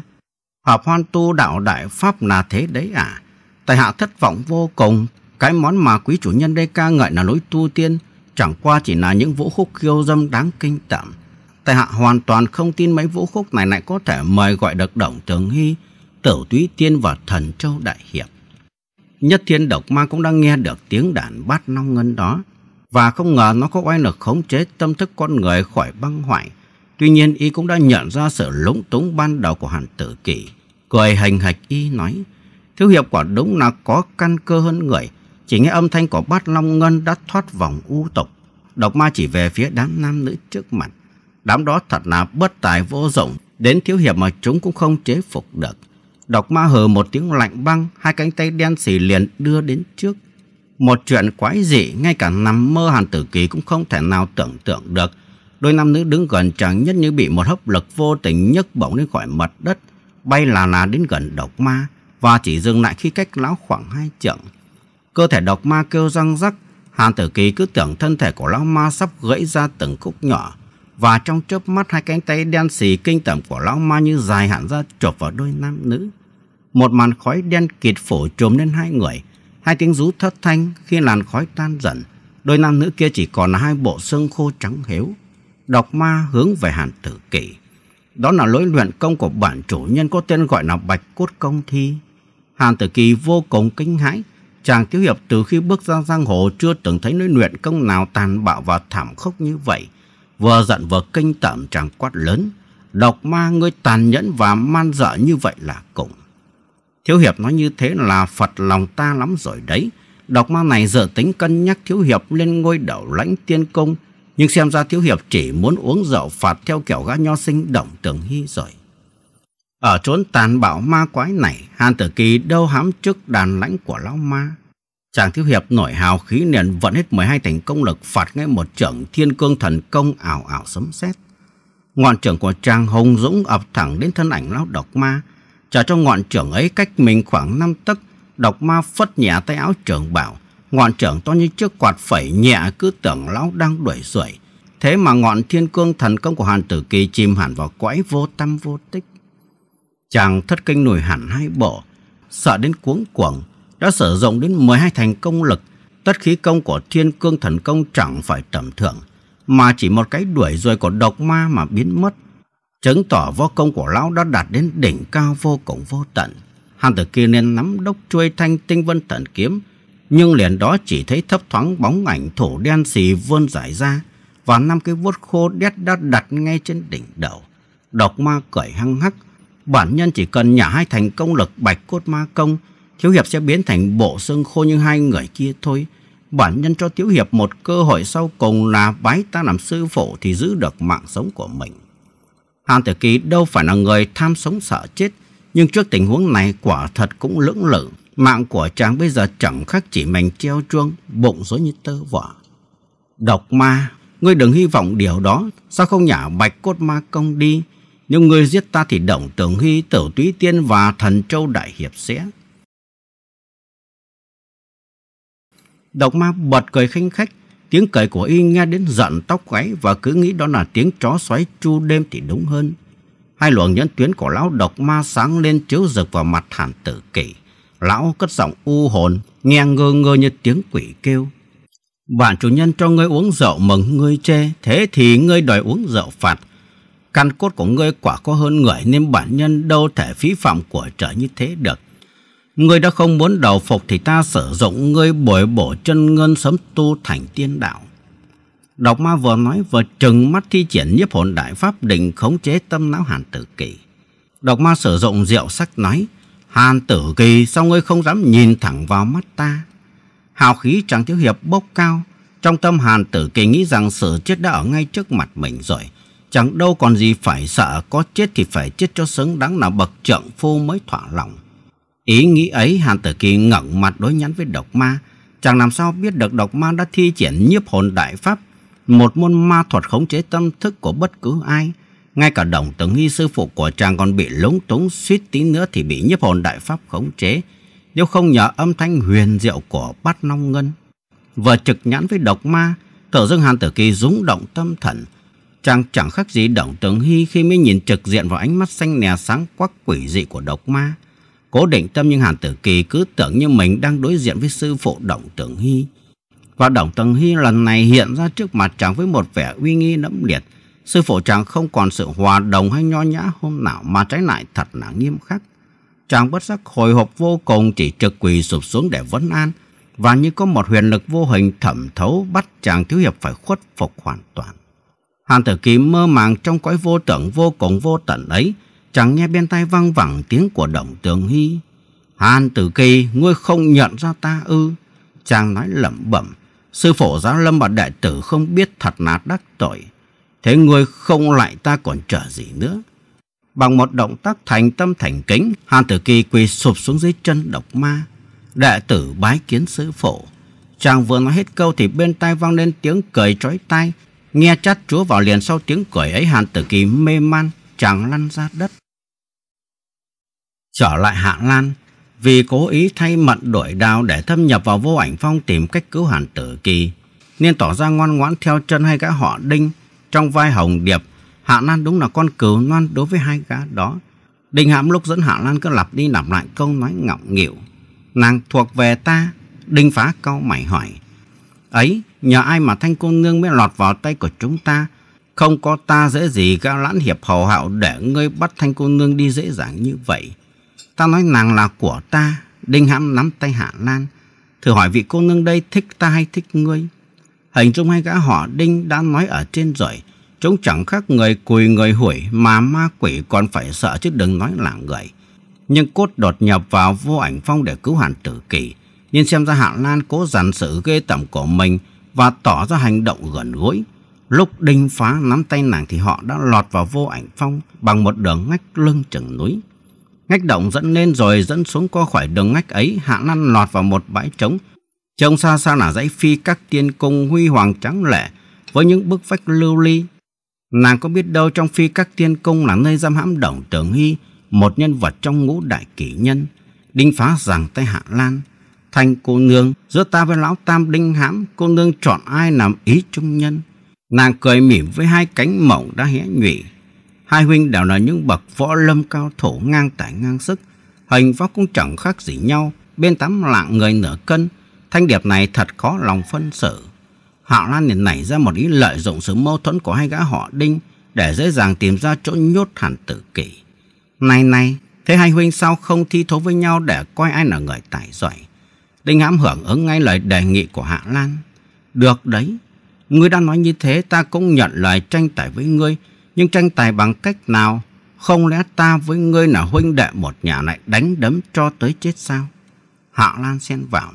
Hợp hoan tu đạo đại pháp là thế đấy à? tại hạ thất vọng vô cùng, cái món mà quý chủ nhân đây ca ngợi là lối tu tiên, chẳng qua chỉ là những vũ khúc khiêu dâm đáng kinh tởm. tại hạ hoàn toàn không tin mấy vũ khúc này lại có thể mời gọi được Đồng Tường Hy, Tiểu Túy Tiên và Thần Châu Đại Hiệp. Nhất Thiên Độc Ma cũng đang nghe được tiếng đàn bát long ngân đó, và không ngờ nó có oai lực khống chế tâm thức con người khỏi băng hoại, Tuy nhiên y cũng đã nhận ra sự lúng túng ban đầu của Hàn Tử kỷ Cười hành hạch y nói, Thiếu hiệp quả đúng là có căn cơ hơn người. Chỉ nghe âm thanh của bát Long Ngân đã thoát vòng u tộc. Độc ma chỉ về phía đám nam nữ trước mặt. Đám đó thật là bất tài vô dụng. Đến thiếu hiệp mà chúng cũng không chế phục được. Độc ma hờ một tiếng lạnh băng, hai cánh tay đen xì liền đưa đến trước. Một chuyện quái dị, ngay cả nằm mơ Hàn Tử Kỳ cũng không thể nào tưởng tượng được Đôi nam nữ đứng gần chẳng nhất như bị một hấp lực vô tình nhấc bổng lên khỏi mặt đất, bay là là đến gần độc ma và chỉ dừng lại khi cách lão khoảng hai trượng. Cơ thể độc ma kêu răng rắc, Hàn Tử Kỳ cứ tưởng thân thể của lão ma sắp gãy ra từng khúc nhỏ và trong chớp mắt hai cánh tay đen xì kinh tởm của lão ma như dài hẳn ra chộp vào đôi nam nữ. Một màn khói đen kịt phủ trùm lên hai người, hai tiếng rú thất thanh khi làn khói tan dần, đôi nam nữ kia chỉ còn là hai bộ xương khô trắng héo độc ma hướng về hàn tử kỳ. Đó là lối luyện công của bản chủ nhân có tên gọi là Bạch Cốt Công Thi. Hàn tử kỳ vô cùng kinh hãi. Chàng thiếu hiệp từ khi bước ra giang hồ chưa từng thấy lối luyện công nào tàn bạo và thảm khốc như vậy. Vừa giận vừa kinh tởm chàng quát lớn. Độc ma ngươi tàn nhẫn và man dợ như vậy là cùng. Thiếu hiệp nói như thế là Phật lòng ta lắm rồi đấy. Độc ma này dự tính cân nhắc thiếu hiệp lên ngôi đầu lãnh tiên công nhưng xem ra Thiếu Hiệp chỉ muốn uống rượu phạt theo kiểu gã nho sinh Động Tường Hy rồi. Ở trốn tàn bạo ma quái này, Hàn Tử Kỳ đâu hám trước đàn lãnh của lão ma. Chàng Thiếu Hiệp nổi hào khí liền vận hết 12 thành công lực phạt ngay một trưởng thiên cương thần công ảo ảo sấm sét. Ngọn trưởng của chàng hùng dũng ập thẳng đến thân ảnh lão độc ma, trả cho ngọn trưởng ấy cách mình khoảng 5 tấc, độc ma phất nhẹ tay áo trưởng bảo Ngọn trưởng to như chiếc quạt phẩy nhẹ cứ tưởng lão đang đuổi rủi. Thế mà ngọn thiên cương thần công của Hàn Tử Kỳ chìm hẳn vào quãng vô tâm vô tích. Chàng thất kinh nổi hẳn hai bộ, sợ đến cuống cuồng, đã sử dụng đến 12 thành công lực. Tất khí công của thiên cương thần công chẳng phải tầm thường, mà chỉ một cái đuổi rồi của độc ma mà biến mất. Chứng tỏ võ công của lão đã đạt đến đỉnh cao vô cùng vô tận. Hàn Tử Kỳ nên nắm đốc chuôi thanh tinh vân thần kiếm, nhưng liền đó chỉ thấy thấp thoáng bóng ảnh thổ đen xì vươn giải ra và năm cái vuốt khô đét đã đặt ngay trên đỉnh đầu. Độc ma cởi hăng hắc, bản nhân chỉ cần nhả hai thành công lực bạch cốt ma công, Thiếu Hiệp sẽ biến thành bộ xương khô như hai người kia thôi. Bản nhân cho Thiếu Hiệp một cơ hội sau cùng là bái ta làm sư phụ thì giữ được mạng sống của mình. Hàn Tử Kỳ đâu phải là người tham sống sợ chết, nhưng trước tình huống này quả thật cũng lưỡng lự Mạng của chàng bây giờ chẳng khác chỉ mảnh treo chuông, bụng rối như tơ vỏ. Độc ma, ngươi đừng hy vọng điều đó, sao không nhả bạch cốt ma công đi? Nếu ngươi giết ta thì động tưởng hy tử túy tiên và thần châu đại hiệp sẽ. Độc ma bật cười khinh khách, tiếng cười của y nghe đến giận tóc gáy và cứ nghĩ đó là tiếng chó xoáy chu đêm thì đúng hơn. Hai luồng nhẫn tuyến của lão độc ma sáng lên chiếu rực vào mặt hàn tử kỷ. Lão cất giọng u hồn, nghe ngơ ngơ như tiếng quỷ kêu. Bản chủ nhân cho ngươi uống rượu mừng ngươi chê, thế thì ngươi đòi uống rượu phạt. Căn cốt của ngươi quả có hơn người nên bản nhân đâu thể phí phạm của trời như thế được. Ngươi đã không muốn đầu phục thì ta sử dụng ngươi bồi bổ chân ngân sớm tu thành tiên đạo. Độc ma vừa nói vừa trừng mắt thi triển nhiếp hồn đại pháp định khống chế tâm não hàn tử kỳ. Độc ma sử dụng rượu sắc nói Hàn tử kỳ sao ngươi không dám nhìn thẳng vào mắt ta? Hào khí Tráng Thiếu Hiệp bốc cao. Trong tâm Hàn tử kỳ nghĩ rằng sự chết đã ở ngay trước mặt mình rồi. Chẳng đâu còn gì phải sợ, có chết thì phải chết cho xứng đáng là bậc trượng phu mới thỏa lòng. Ý nghĩ ấy Hàn tử kỳ ngẩng mặt đối nhắn với độc ma. Chẳng làm sao biết được độc ma đã thi triển nhiếp hồn đại pháp một môn ma thuật khống chế tâm thức của bất cứ ai ngay cả đồng tử nghi sư phụ của chàng còn bị lúng túng suýt tí nữa thì bị nhiếp hồn đại pháp khống chế. Nếu không nhờ âm thanh huyền diệu của bát long ngân. Vừa trực nhãn với độc ma, thở dương hàn tử kỳ rúng động tâm thần. Chàng chẳng khác gì đồng tử nghi khi mới nhìn trực diện vào ánh mắt xanh nè sáng quắc quỷ dị của độc ma. Cố định tâm nhưng Hàn Tử Kỳ cứ tưởng như mình đang đối diện với sư phụ Đồng Tưởng Hy. Và Đồng Tưởng Hy lần này hiện ra trước mặt chàng với một vẻ uy nghi lẫm liệt, Sư phụ chàng không còn sự hòa đồng hay nho nhã hôm nào mà trái lại thật là nghiêm khắc. Chàng bất giác hồi hộp vô cùng chỉ trực quỳ sụp xuống để vấn an và như có một huyền lực vô hình thẩm thấu bắt chàng thiếu hiệp phải khuất phục hoàn toàn. Hàn tử kỳ mơ màng trong cõi vô tưởng vô cùng vô tận ấy, chàng nghe bên tai văng vẳng tiếng của đồng tường hy. Hàn tử kỳ, ngươi không nhận ra ta ư? Chàng nói lẩm bẩm, sư phụ giáo lâm và đại tử không biết thật là đắc tội. Thế ngươi không lại ta còn trở gì nữa. Bằng một động tác thành tâm thành kính, Hàn Tử Kỳ quỳ sụp xuống dưới chân độc ma. Đệ tử bái kiến sư phổ. Chàng vừa nói hết câu thì bên tai vang lên tiếng cười trói tai. Nghe chát chúa vào liền sau tiếng cười ấy Hàn Tử Kỳ mê man, chàng lăn ra đất. Trở lại Hạ Lan, vì cố ý thay mận đổi đao để thâm nhập vào vô ảnh phong tìm cách cứu Hàn Tử Kỳ, nên tỏ ra ngoan ngoãn theo chân hai gã họ Đinh trong vai Hồng Điệp. Hạ Lan đúng là con cừu ngoan đối với hai gã đó. Đình Hãm lúc dẫn Hạ Lan cứ lặp đi lặp lại câu nói ngọng nghịu. Nàng thuộc về ta, Đinh Phá câu mày hỏi. Ấy, nhờ ai mà Thanh Cô Nương mới lọt vào tay của chúng ta? Không có ta dễ gì gã lãn hiệp hầu hạo để ngươi bắt Thanh Cô Nương đi dễ dàng như vậy. Ta nói nàng là của ta, Đinh Hãm nắm tay Hạ Lan. Thử hỏi vị cô nương đây thích ta hay thích ngươi? Hình dung hai gã họ đinh đã nói ở trên rồi. Chúng chẳng khác người cùi người hủi mà ma quỷ còn phải sợ chứ đừng nói là người. Nhưng cốt đột nhập vào vô ảnh phong để cứu hàn tử kỳ. Nhưng xem ra Hạ Lan cố dàn sự ghê tẩm của mình và tỏ ra hành động gần gũi. Lúc đinh phá nắm tay nàng thì họ đã lọt vào vô ảnh phong bằng một đường ngách lưng chừng núi. Ngách động dẫn lên rồi dẫn xuống qua khỏi đường ngách ấy, Hạ Lan lọt vào một bãi trống Trông xa xa là dãy phi các tiên cung huy hoàng trắng lệ với những bức vách lưu ly. Nàng có biết đâu trong phi các tiên cung là nơi giam hãm đồng tưởng hy, một nhân vật trong ngũ đại kỷ nhân, đinh phá rằng tay hạ lan. Thanh cô nương, giữa ta với lão tam đinh hãm, cô nương chọn ai làm ý trung nhân. Nàng cười mỉm với hai cánh mộng đã hé nhụy. Hai huynh đều là những bậc võ lâm cao thủ ngang tải ngang sức. Hình vóc cũng chẳng khác gì nhau, bên tắm lạng người nửa cân, Thanh điệp này thật khó lòng phân xử. Hạo Lan liền nảy ra một ý lợi dụng sự mâu thuẫn của hai gã họ Đinh để dễ dàng tìm ra chỗ nhốt hẳn tử kỷ. Này này, thế hai huynh sao không thi thố với nhau để coi ai là người tài giỏi? Đinh Ám hưởng ứng ngay lời đề nghị của Hạ Lan. Được đấy, ngươi đã nói như thế ta cũng nhận lời tranh tài với ngươi, nhưng tranh tài bằng cách nào? Không lẽ ta với ngươi là huynh đệ một nhà lại đánh đấm cho tới chết sao? Hạ Lan xen vào.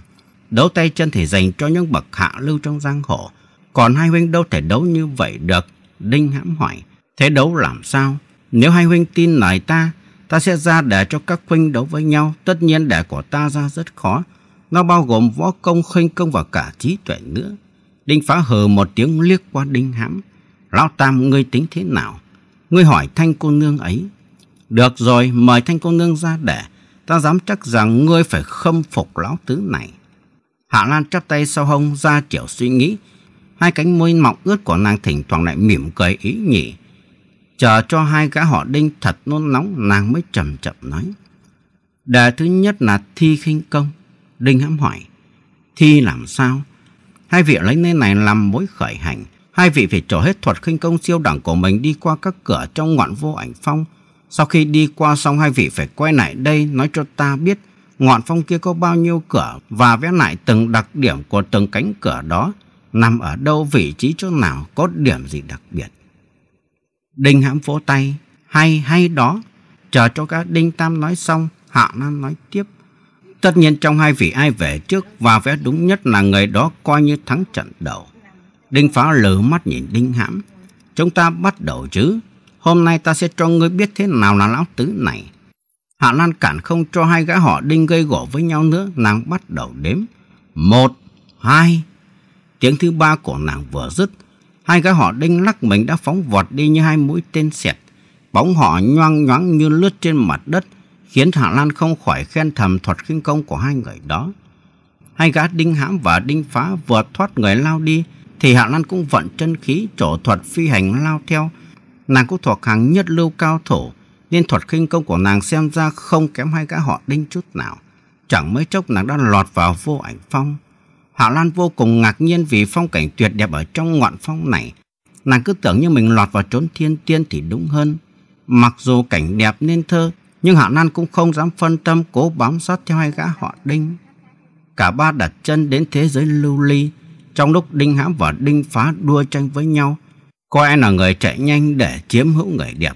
Đấu tay chân thì dành cho những bậc hạ lưu trong giang hồ. Còn hai huynh đâu thể đấu như vậy được. Đinh hãm hỏi. Thế đấu làm sao? Nếu hai huynh tin lời ta, ta sẽ ra để cho các huynh đấu với nhau. Tất nhiên để của ta ra rất khó. Nó bao gồm võ công, khinh công và cả trí tuệ nữa. Đinh phá hờ một tiếng liếc qua đinh hãm. Lão Tam ngươi tính thế nào? Ngươi hỏi thanh cô nương ấy. Được rồi, mời thanh cô nương ra để. Ta dám chắc rằng ngươi phải khâm phục lão tứ này. Hạ Lan chắp tay sau hông ra kiểu suy nghĩ. Hai cánh môi mọng ướt của nàng thỉnh thoảng lại mỉm cười ý nhỉ. Chờ cho hai gã họ đinh thật nôn nóng nàng mới chậm chậm nói. Đề thứ nhất là thi khinh công. Đinh hãm hỏi. Thi làm sao? Hai vị lấy nơi này làm mối khởi hành. Hai vị phải trổ hết thuật khinh công siêu đẳng của mình đi qua các cửa trong ngọn vô ảnh phong. Sau khi đi qua xong hai vị phải quay lại đây nói cho ta biết ngọn phong kia có bao nhiêu cửa và vẽ lại từng đặc điểm của từng cánh cửa đó nằm ở đâu vị trí chỗ nào có điểm gì đặc biệt. Đinh hãm vỗ tay, hay hay đó, chờ cho các Đinh Tam nói xong, Hạ Nam nói tiếp. Tất nhiên trong hai vị ai về trước và vẽ đúng nhất là người đó coi như thắng trận đầu. Đinh Pháo lử mắt nhìn Đinh Hãm. Chúng ta bắt đầu chứ. Hôm nay ta sẽ cho ngươi biết thế nào là lão tứ này. Hạ Lan cản không cho hai gã họ đinh gây gỗ với nhau nữa, nàng bắt đầu đếm. Một, hai. Tiếng thứ ba của nàng vừa dứt, hai gã họ đinh lắc mình đã phóng vọt đi như hai mũi tên xẹt. Bóng họ nhoang nhoáng như lướt trên mặt đất, khiến Hạ Lan không khỏi khen thầm thuật khinh công của hai người đó. Hai gã đinh hãm và đinh phá vừa thoát người lao đi, thì Hạ Lan cũng vận chân khí trổ thuật phi hành lao theo. Nàng cũng thuộc hàng nhất lưu cao thủ, nên thuật khinh công của nàng xem ra không kém hai gã họ đinh chút nào. Chẳng mấy chốc nàng đã lọt vào vô ảnh phong. Hạ Lan vô cùng ngạc nhiên vì phong cảnh tuyệt đẹp ở trong ngọn phong này. Nàng cứ tưởng như mình lọt vào trốn thiên tiên thì đúng hơn. Mặc dù cảnh đẹp nên thơ, nhưng Hạ Lan cũng không dám phân tâm cố bám sát theo hai gã họ đinh. Cả ba đặt chân đến thế giới lưu ly, trong lúc đinh hãm và đinh phá đua tranh với nhau. Coi ai là người chạy nhanh để chiếm hữu người đẹp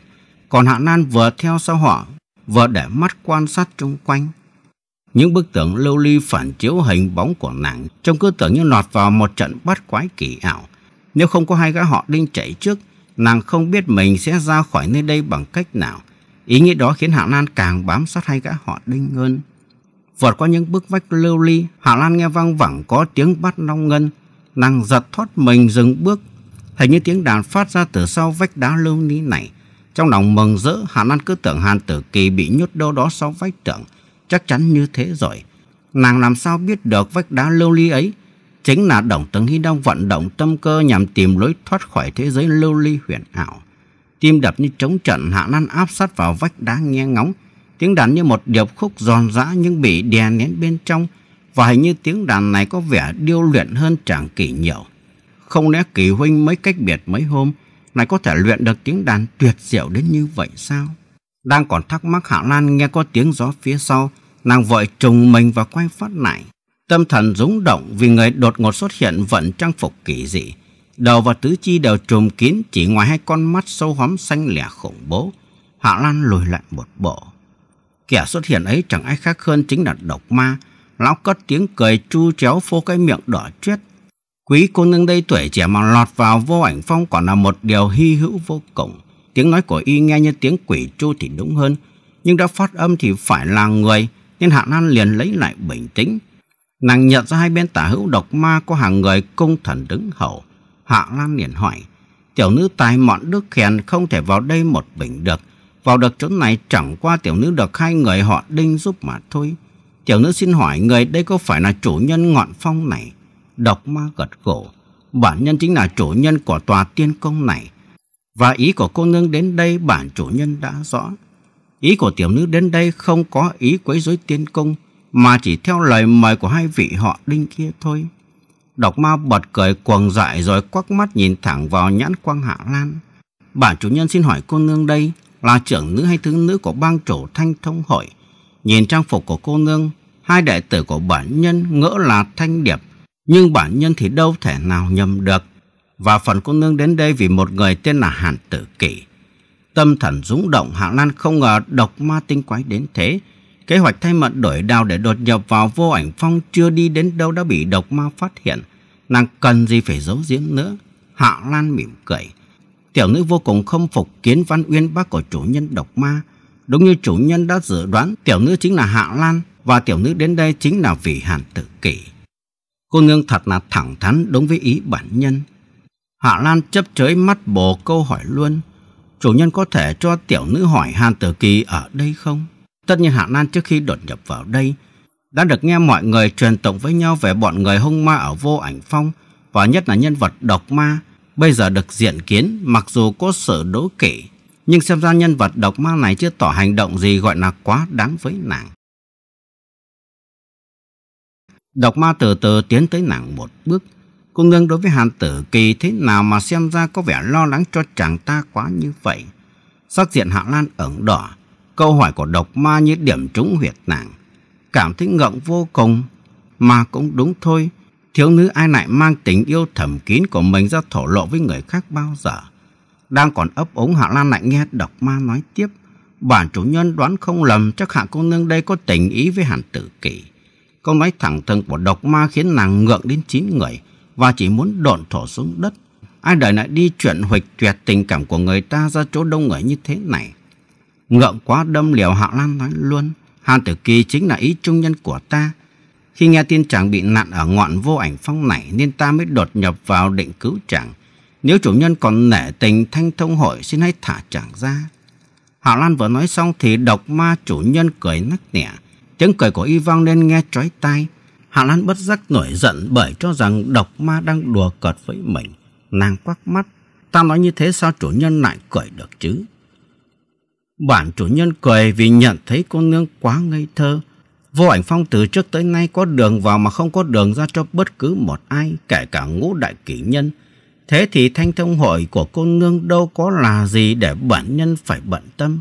còn Hạ Nan vừa theo sau họ, vừa để mắt quan sát chung quanh. Những bức tượng lưu ly phản chiếu hình bóng của nàng trông cứ tưởng như lọt vào một trận bắt quái kỳ ảo. Nếu không có hai gã họ đinh chạy trước, nàng không biết mình sẽ ra khỏi nơi đây bằng cách nào. Ý nghĩ đó khiến Hạ Lan càng bám sát hai gã họ đinh hơn. Vượt qua những bức vách lưu ly, Hạ Lan nghe vang vẳng có tiếng bắt long ngân. Nàng giật thoát mình dừng bước. Hình như tiếng đàn phát ra từ sau vách đá lưu ly này trong lòng mừng rỡ, Hàn An cứ tưởng Hàn Tử Kỳ bị nhốt đâu đó sau vách tường. Chắc chắn như thế rồi. Nàng làm sao biết được vách đá lưu ly ấy? Chính là Đồng Tấn Hy đang vận động tâm cơ nhằm tìm lối thoát khỏi thế giới lưu ly huyền ảo. Tim đập như trống trận Hạ An áp sát vào vách đá nghe ngóng. Tiếng đàn như một điệp khúc giòn giã nhưng bị đè nén bên trong. Và hình như tiếng đàn này có vẻ điêu luyện hơn chàng kỳ nhiều. Không lẽ kỳ huynh mấy cách biệt mấy hôm này có thể luyện được tiếng đàn tuyệt diệu đến như vậy sao? Đang còn thắc mắc Hạ Lan nghe có tiếng gió phía sau, nàng vội trùng mình và quay phát lại. Tâm thần rúng động vì người đột ngột xuất hiện vẫn trang phục kỳ dị. Đầu và tứ chi đều trùm kín chỉ ngoài hai con mắt sâu hóm xanh lẻ khủng bố. Hạ Lan lùi lại một bộ. Kẻ xuất hiện ấy chẳng ai khác hơn chính là độc ma. Lão cất tiếng cười chu chéo phô cái miệng đỏ tuyết Quý cô nương đây tuổi trẻ mà lọt vào vô ảnh phong quả là một điều hy hữu vô cùng. Tiếng nói của y nghe như tiếng quỷ chu thì đúng hơn, nhưng đã phát âm thì phải là người, nên Hạ Lan liền lấy lại bình tĩnh. Nàng nhận ra hai bên tả hữu độc ma có hàng người cung thần đứng hậu. Hạ Lan liền hỏi, tiểu nữ tài mọn đức khen không thể vào đây một bình được. Vào được chỗ này chẳng qua tiểu nữ được hai người họ đinh giúp mà thôi. Tiểu nữ xin hỏi người đây có phải là chủ nhân ngọn phong này? Độc ma gật gù, bản nhân chính là chủ nhân của tòa tiên công này. Và ý của cô nương đến đây bản chủ nhân đã rõ. Ý của tiểu nữ đến đây không có ý quấy rối tiên công, mà chỉ theo lời mời của hai vị họ đinh kia thôi. Độc ma bật cười cuồng dại rồi quắc mắt nhìn thẳng vào nhãn quang hạ lan. Bản chủ nhân xin hỏi cô nương đây là trưởng nữ hay thứ nữ của bang chủ thanh thông hội. Nhìn trang phục của cô nương, hai đệ tử của bản nhân ngỡ là thanh điệp nhưng bản nhân thì đâu thể nào nhầm được. Và phần cô nương đến đây vì một người tên là Hàn Tử Kỷ. Tâm thần rúng động Hạ Lan không ngờ độc ma tinh quái đến thế. Kế hoạch thay mận đổi đao để đột nhập vào vô ảnh phong chưa đi đến đâu đã bị độc ma phát hiện. Nàng cần gì phải giấu giếm nữa. Hạ Lan mỉm cười. Tiểu nữ vô cùng không phục kiến văn uyên bác của chủ nhân độc ma. Đúng như chủ nhân đã dự đoán tiểu nữ chính là Hạ Lan và tiểu nữ đến đây chính là vì Hàn Tử Kỷ. Cô Nương thật là thẳng thắn đúng với ý bản nhân. Hạ Lan chấp chới mắt bồ câu hỏi luôn. Chủ nhân có thể cho tiểu nữ hỏi Hàn Tử Kỳ ở đây không? Tất nhiên Hạ Lan trước khi đột nhập vào đây đã được nghe mọi người truyền tụng với nhau về bọn người hung ma ở vô ảnh phong và nhất là nhân vật độc ma bây giờ được diện kiến mặc dù có sở đố kỵ nhưng xem ra nhân vật độc ma này chưa tỏ hành động gì gọi là quá đáng với nàng. Độc ma từ từ tiến tới nàng một bước. Cô nương đối với hàn tử kỳ thế nào mà xem ra có vẻ lo lắng cho chàng ta quá như vậy. Sắc diện hạ lan ửng đỏ. Câu hỏi của độc ma như điểm trúng huyệt nàng. Cảm thấy ngượng vô cùng. Mà cũng đúng thôi. Thiếu nữ ai lại mang tình yêu thầm kín của mình ra thổ lộ với người khác bao giờ. Đang còn ấp ống hạ lan lại nghe độc ma nói tiếp. Bản chủ nhân đoán không lầm chắc hạ cô nương đây có tình ý với hàn tử kỳ. Câu nói thẳng thừng của độc ma khiến nàng ngượng đến chín người và chỉ muốn độn thổ xuống đất. Ai đời lại đi chuyện huỵch tuyệt tình cảm của người ta ra chỗ đông người như thế này. Ngượng quá đâm liều Hạo Lan nói luôn. Hàn Tử Kỳ chính là ý trung nhân của ta. Khi nghe tin chàng bị nạn ở ngọn vô ảnh phong này nên ta mới đột nhập vào định cứu chàng. Nếu chủ nhân còn nể tình thanh thông hội xin hãy thả chàng ra. Hạo Lan vừa nói xong thì độc ma chủ nhân cười nắc nẻ. Tiếng cười của y vang lên nghe trói tai. Hạ Lan bất giác nổi giận bởi cho rằng độc ma đang đùa cợt với mình. Nàng quắc mắt. Ta nói như thế sao chủ nhân lại cười được chứ? Bản chủ nhân cười vì nhận thấy cô nương quá ngây thơ. Vô ảnh phong từ trước tới nay có đường vào mà không có đường ra cho bất cứ một ai, kể cả ngũ đại kỷ nhân. Thế thì thanh thông hội của cô nương đâu có là gì để bản nhân phải bận tâm.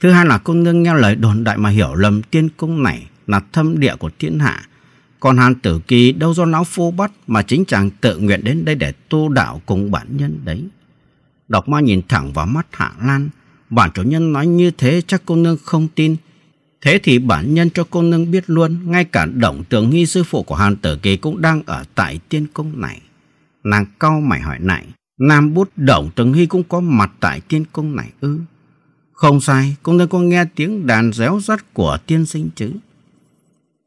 Thứ hai là cô nương nghe lời đồn đại mà hiểu lầm tiên cung này là thâm địa của thiên hạ. Còn Hàn Tử Kỳ đâu do lão phu bắt mà chính chàng tự nguyện đến đây để tu đạo cùng bản nhân đấy. Độc ma nhìn thẳng vào mắt Hạ Lan. Bản chủ nhân nói như thế chắc cô nương không tin. Thế thì bản nhân cho cô nương biết luôn, ngay cả động tường nghi sư phụ của Hàn Tử Kỳ cũng đang ở tại tiên cung này. Nàng cau mày hỏi này, Nam bút động tường nghi cũng có mặt tại tiên cung này ư? Không sai, công nhân có nghe tiếng đàn réo rắt của tiên sinh chứ.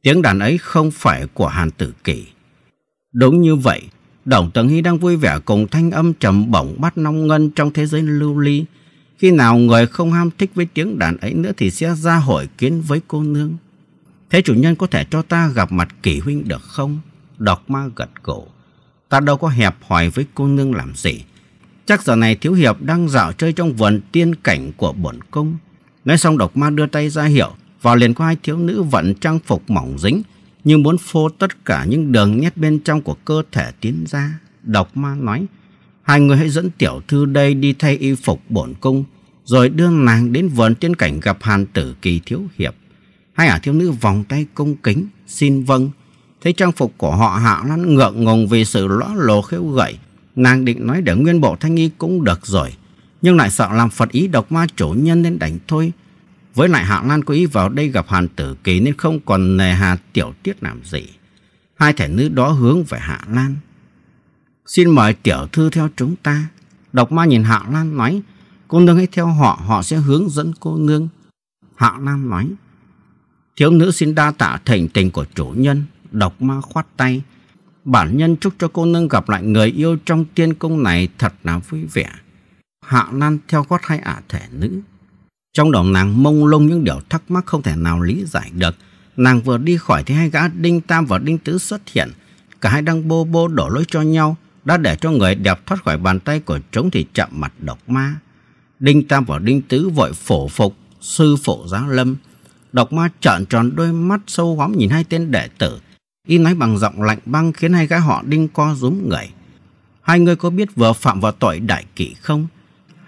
Tiếng đàn ấy không phải của Hàn Tử Kỳ. Đúng như vậy, Đồng Tần Hy đang vui vẻ cùng thanh âm trầm bổng bắt nong ngân trong thế giới lưu ly. Khi nào người không ham thích với tiếng đàn ấy nữa thì sẽ ra hội kiến với cô nương. Thế chủ nhân có thể cho ta gặp mặt kỳ huynh được không? Đọc ma gật cổ. Ta đâu có hẹp hỏi với cô nương làm gì. Chắc giờ này Thiếu Hiệp đang dạo chơi trong vườn tiên cảnh của bổn cung. Nói xong độc ma đưa tay ra hiệu, vào liền có hai thiếu nữ vận trang phục mỏng dính, như muốn phô tất cả những đường nét bên trong của cơ thể tiến ra. Độc ma nói, hai người hãy dẫn tiểu thư đây đi thay y phục bổn cung, rồi đưa nàng đến vườn tiên cảnh gặp hàn tử kỳ Thiếu Hiệp. Hai ả thiếu nữ vòng tay cung kính, xin vâng. Thấy trang phục của họ hạ lăn ngượng ngùng vì sự lõa lồ khêu gậy, Nàng định nói để nguyên bộ thanh nghi cũng được rồi Nhưng lại sợ làm Phật ý độc ma chủ nhân nên đánh thôi Với lại Hạ Lan có ý vào đây gặp Hàn Tử Kỳ Nên không còn nề hà tiểu tiết làm gì Hai thẻ nữ đó hướng về Hạ Lan Xin mời tiểu thư theo chúng ta Độc ma nhìn Hạ Lan nói Cô nương hãy theo họ Họ sẽ hướng dẫn cô nương Hạ Lan nói Thiếu nữ xin đa tạ thành tình của chủ nhân Độc ma khoát tay Bản nhân chúc cho cô nương gặp lại người yêu trong tiên cung này thật là vui vẻ. Hạ Lan theo gót hai ả thể nữ. Trong đầu nàng mông lung những điều thắc mắc không thể nào lý giải được. Nàng vừa đi khỏi thì hai gã Đinh Tam và Đinh Tứ xuất hiện. Cả hai đang bô bô đổ lỗi cho nhau. Đã để cho người đẹp thoát khỏi bàn tay của trống thì chậm mặt độc ma. Đinh Tam và Đinh Tứ vội phổ phục, sư phụ giáo lâm. Độc ma trợn tròn đôi mắt sâu hóm nhìn hai tên đệ tử Y nói bằng giọng lạnh băng khiến hai gã họ đinh co rúm người. Hai người có biết vừa phạm vào tội đại kỷ không?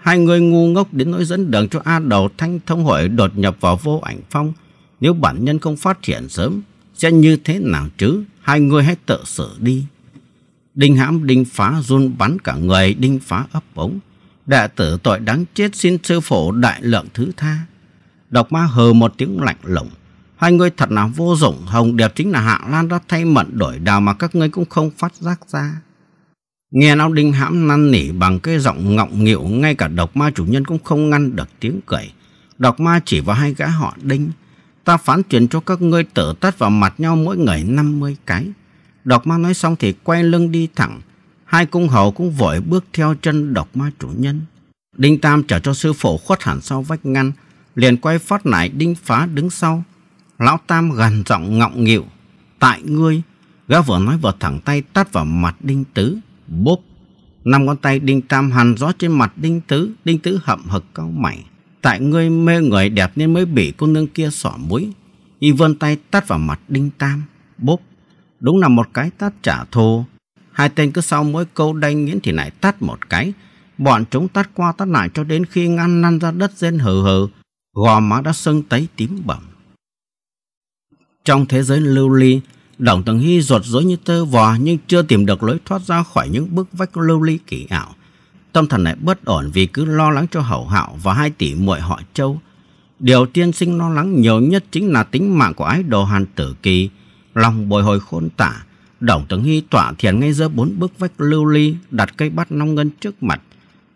Hai người ngu ngốc đến nỗi dẫn đường cho A đầu thanh thông hội đột nhập vào vô ảnh phong. Nếu bản nhân không phát hiện sớm, sẽ như thế nào chứ? Hai người hãy tự xử đi. Đinh hãm đinh phá run bắn cả người đinh phá ấp ống. Đệ tử tội đáng chết xin sư phụ đại lượng thứ tha. Độc ma hờ một tiếng lạnh lùng. Hai người thật là vô dụng, Hồng Điệp chính là Hạ Lan đã thay mận đổi đào mà các ngươi cũng không phát giác ra. Nghe lão đinh hãm năn nỉ bằng cái giọng ngọng nghịu ngay cả độc ma chủ nhân cũng không ngăn được tiếng cười. Độc ma chỉ vào hai gã họ đinh. Ta phán truyền cho các ngươi tử tắt vào mặt nhau mỗi người 50 cái. Độc ma nói xong thì quay lưng đi thẳng. Hai cung hầu cũng vội bước theo chân độc ma chủ nhân. Đinh Tam chở cho sư phụ khuất hẳn sau vách ngăn. Liền quay phát lại đinh phá đứng sau. Lão Tam gằn giọng ngọng nghịu. Tại ngươi. Gã vừa nói vừa thẳng tay tát vào mặt Đinh Tứ. Bốp. Năm con tay Đinh Tam hằn rõ trên mặt Đinh Tứ. Đinh Tứ hậm hực cao mày. Tại ngươi mê người đẹp nên mới bị cô nương kia sỏ mũi. Y vươn tay tát vào mặt Đinh Tam. Bốp. Đúng là một cái tát trả thù. Hai tên cứ sau mỗi câu đanh nghiến thì lại tát một cái. Bọn chúng tát qua tát lại cho đến khi ngăn năn ra đất rên hừ hừ. Gò má đã sưng tấy tím bẩm. Trong thế giới lưu ly, Đồng Tường Hy ruột rối như tơ vò nhưng chưa tìm được lối thoát ra khỏi những bức vách lưu ly kỳ ảo. Tâm thần lại bất ổn vì cứ lo lắng cho hậu hạo và hai tỷ muội họ châu. Điều tiên sinh lo lắng nhiều nhất chính là tính mạng của ái đồ Hàn Tử Kỳ. Lòng bồi hồi khôn tả, Đồng Tường Hy tỏa thiền ngay giữa bốn bức vách lưu ly đặt cây bát long ngân trước mặt.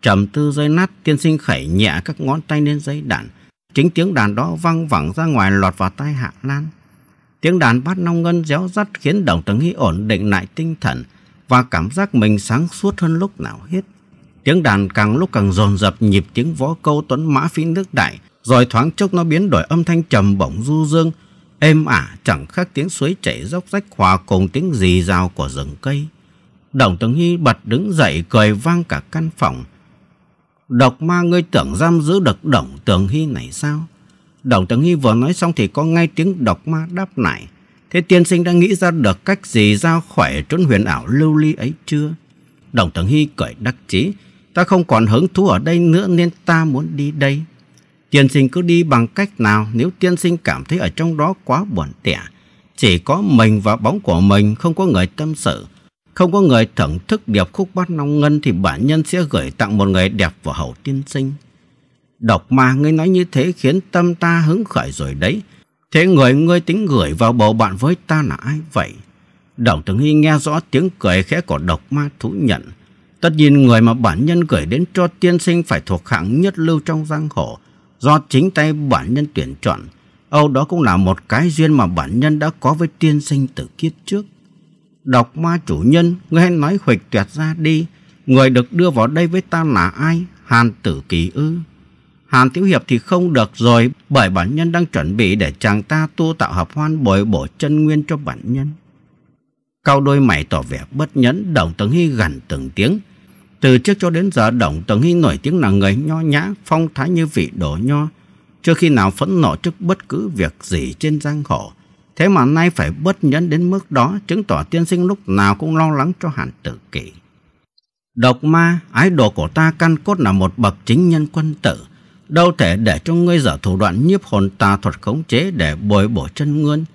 Trầm tư dây nát, tiên sinh khẩy nhẹ các ngón tay lên dây đàn. Chính tiếng đàn đó văng vẳng ra ngoài lọt vào tai Hạ Lan. Tiếng đàn bát long ngân réo rắt khiến Đồng Tử Nghi ổn định lại tinh thần và cảm giác mình sáng suốt hơn lúc nào hết. Tiếng đàn càng lúc càng dồn dập nhịp tiếng võ câu tuấn mã phi nước đại, rồi thoáng chốc nó biến đổi âm thanh trầm bổng du dương, êm ả chẳng khác tiếng suối chảy róc rách hòa cùng tiếng rì rào của rừng cây. Đồng Tử Nghi bật đứng dậy cười vang cả căn phòng. Độc ma ngươi tưởng giam giữ được Đồng Tường Hy này sao? Đồng Tử Nghi vừa nói xong thì có ngay tiếng độc ma đáp lại. Thế tiên sinh đã nghĩ ra được cách gì ra khỏi trốn huyền ảo lưu ly ấy chưa? Đồng Tử Nghi cười đắc chí. Ta không còn hứng thú ở đây nữa nên ta muốn đi đây. Tiên sinh cứ đi bằng cách nào nếu tiên sinh cảm thấy ở trong đó quá buồn tẻ. Chỉ có mình và bóng của mình không có người tâm sự. Không có người thưởng thức điệp khúc bát nong ngân thì bản nhân sẽ gửi tặng một người đẹp vào hậu tiên sinh. Độc mà ngươi nói như thế khiến tâm ta hứng khởi rồi đấy. Thế người ngươi tính gửi vào bầu bạn với ta là ai vậy? Đồng Thường Hy nghe rõ tiếng cười khẽ của độc ma thú nhận. Tất nhiên người mà bản nhân gửi đến cho tiên sinh phải thuộc hạng nhất lưu trong giang hồ. Do chính tay bản nhân tuyển chọn. Âu đó cũng là một cái duyên mà bản nhân đã có với tiên sinh từ kiếp trước. Độc ma chủ nhân, ngươi hãy nói huỵch tuyệt ra đi. Người được đưa vào đây với ta là ai? Hàn tử kỳ ư? Hàn Tiểu Hiệp thì không được rồi, bởi bản nhân đang chuẩn bị để chàng ta tu tạo hợp hoan bồi bổ chân nguyên cho bản nhân. Cao đôi mày tỏ vẻ bất nhẫn, Đồng Tấn Hy gằn từng tiếng. Từ trước cho đến giờ, Đồng Tấn Hy nổi tiếng là người nho nhã, phong thái như vị đổ nho. Chưa khi nào phẫn nộ trước bất cứ việc gì trên giang hồ. Thế mà nay phải bất nhẫn đến mức đó, chứng tỏ tiên sinh lúc nào cũng lo lắng cho Hàn Tử Kỳ. Độc ma, ái đồ của ta căn cốt là một bậc chính nhân quân tử, đâu thể để cho ngươi dở thủ đoạn nhiếp hồn tà thuật khống chế để bồi bổ chân nguyên.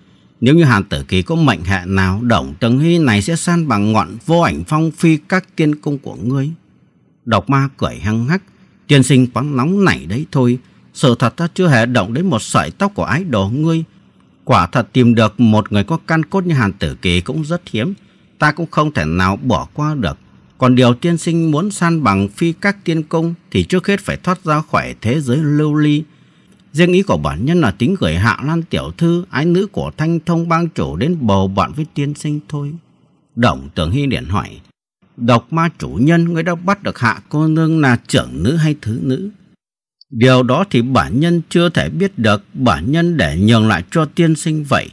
Nếu như Hàn Tử Kỳ có mệnh hệ nào, động tầng hy này sẽ san bằng ngọn vô ảnh phong phi các tiên cung của ngươi. Độc ma cười hăng hắc, tiên sinh quá nóng nảy đấy thôi. Sự thật ta chưa hề động đến một sợi tóc của ái đồ ngươi. Quả thật tìm được một người có căn cốt như Hàn Tử Kỳ cũng rất hiếm. Ta cũng không thể nào bỏ qua được còn điều tiên sinh muốn san bằng phi các tiên công thì trước hết phải thoát ra khỏi thế giới lưu ly. Riêng ý của bản nhân là tính gửi hạ lan tiểu thư, ái nữ của thanh thông bang chủ đến bầu bạn với tiên sinh thôi. Đồng tưởng hy điện hỏi, độc ma chủ nhân người đã bắt được hạ cô nương là trưởng nữ hay thứ nữ? Điều đó thì bản nhân chưa thể biết được, bản nhân để nhường lại cho tiên sinh vậy.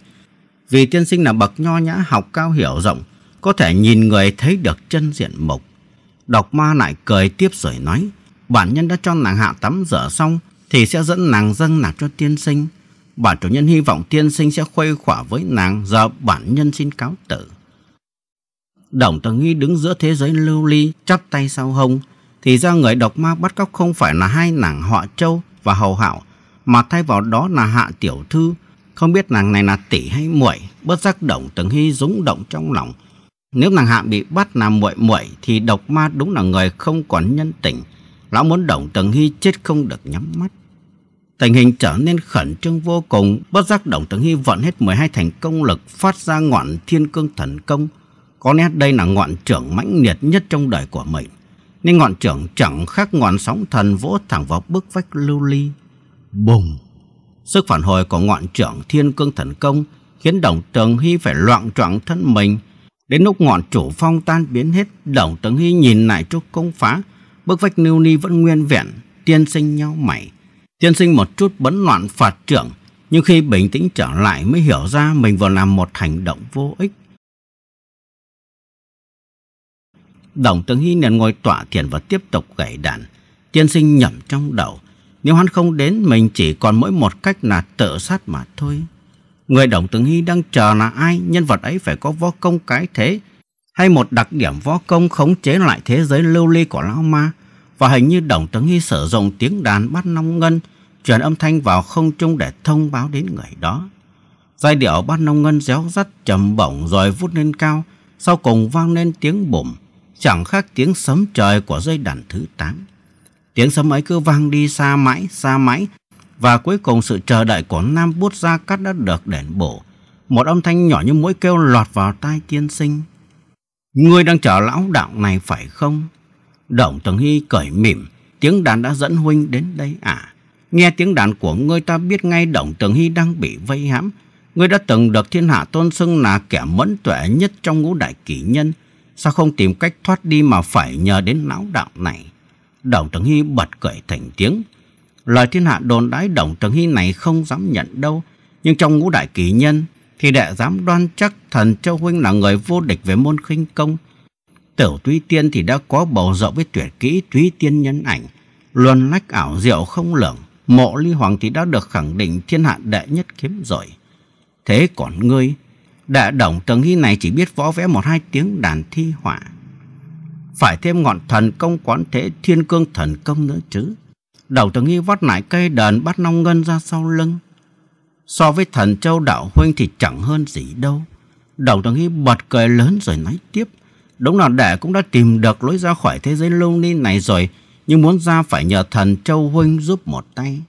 Vì tiên sinh là bậc nho nhã học cao hiểu rộng, có thể nhìn người thấy được chân diện mộc. Độc ma lại cười tiếp rồi nói, bản nhân đã cho nàng hạ tắm rửa xong thì sẽ dẫn nàng dâng nạp cho tiên sinh. Bản chủ nhân hy vọng tiên sinh sẽ khuây khỏa với nàng giờ bản nhân xin cáo tử. Đồng Tần Nghi đứng giữa thế giới lưu ly, chắp tay sau hông. Thì ra người độc ma bắt cóc không phải là hai nàng họa Châu và Hầu Hạo, mà thay vào đó là Hạ Tiểu Thư. Không biết nàng này là tỷ hay muội, bất giác Đồng Từng Nghi rúng động trong lòng, nếu nàng hạ bị bắt làm muội muội thì độc ma đúng là người không còn nhân tình. Lão muốn động tầng Hy chết không được nhắm mắt. Tình hình trở nên khẩn trương vô cùng, bất giác Đồng tầng Hy vận hết 12 thành công lực phát ra ngọn thiên cương thần công. Có nét đây là ngọn trưởng mãnh liệt nhất trong đời của mình, nên ngọn trưởng chẳng khác ngọn sóng thần vỗ thẳng vào bức vách lưu ly. Bùng! Sức phản hồi của ngọn trưởng thiên cương thần công khiến Đồng tầng Hy phải loạn trọng thân mình, Đến lúc ngọn chủ phong tan biến hết, Đồng Tấn Hy nhìn lại chỗ công phá, bức vách nêu ni vẫn nguyên vẹn, tiên sinh nhau mày. Tiên sinh một chút bấn loạn phạt trưởng, nhưng khi bình tĩnh trở lại mới hiểu ra mình vừa làm một hành động vô ích. Đồng Tấn Hy liền ngồi tỏa thiền và tiếp tục gảy đàn. Tiên sinh nhẩm trong đầu, nếu hắn không đến mình chỉ còn mỗi một cách là tự sát mà thôi. Người Đồng Tường Hy đang chờ là ai, nhân vật ấy phải có võ công cái thế, hay một đặc điểm võ công khống chế lại thế giới lưu ly của lão ma. Và hình như Đồng Tường Hy sử dụng tiếng đàn bát long ngân, truyền âm thanh vào không trung để thông báo đến người đó. Giai điệu bát long ngân réo rắt trầm bổng rồi vút lên cao, sau cùng vang lên tiếng bùm, chẳng khác tiếng sấm trời của dây đàn thứ 8. Tiếng sấm ấy cứ vang đi xa mãi, xa mãi, và cuối cùng sự chờ đợi của nam bút gia cát đã được đền bù. Một âm thanh nhỏ như mũi kêu lọt vào tai tiên sinh. Ngươi đang chờ lão đạo này phải không? Động Tường Hy cởi mỉm, tiếng đàn đã dẫn huynh đến đây à? Nghe tiếng đàn của ngươi ta biết ngay Động Tường Hy đang bị vây hãm. Ngươi đã từng được thiên hạ tôn xưng là kẻ mẫn tuệ nhất trong ngũ đại kỷ nhân. Sao không tìm cách thoát đi mà phải nhờ đến lão đạo này? Đồng Tường Hy bật cười thành tiếng. Lời thiên hạ đồn đãi Đồng Trường Hy này không dám nhận đâu. Nhưng trong ngũ đại kỳ nhân thì đệ dám đoan chắc thần Châu Huynh là người vô địch về môn khinh công. Tiểu Túy Tiên thì đã có bầu rộng với tuyệt kỹ Túy Tiên nhân ảnh. Luân lách ảo diệu không lường. Mộ Ly Hoàng thì đã được khẳng định thiên hạ đệ nhất kiếm rồi. Thế còn ngươi, đệ Đồng Trường Hy này chỉ biết võ vẽ một hai tiếng đàn thi họa phải thêm ngọn thần công quán thế thiên cương thần công nữa chứ. Đầu tử nghi vắt lại cây đờn bắt Long Ngân ra sau lưng. So với thần châu đạo huynh thì chẳng hơn gì đâu. Đầu tử nghi bật cười lớn rồi nói tiếp. Đúng là đệ cũng đã tìm được lối ra khỏi thế giới lưu ni này rồi. Nhưng muốn ra phải nhờ thần châu huynh giúp một tay.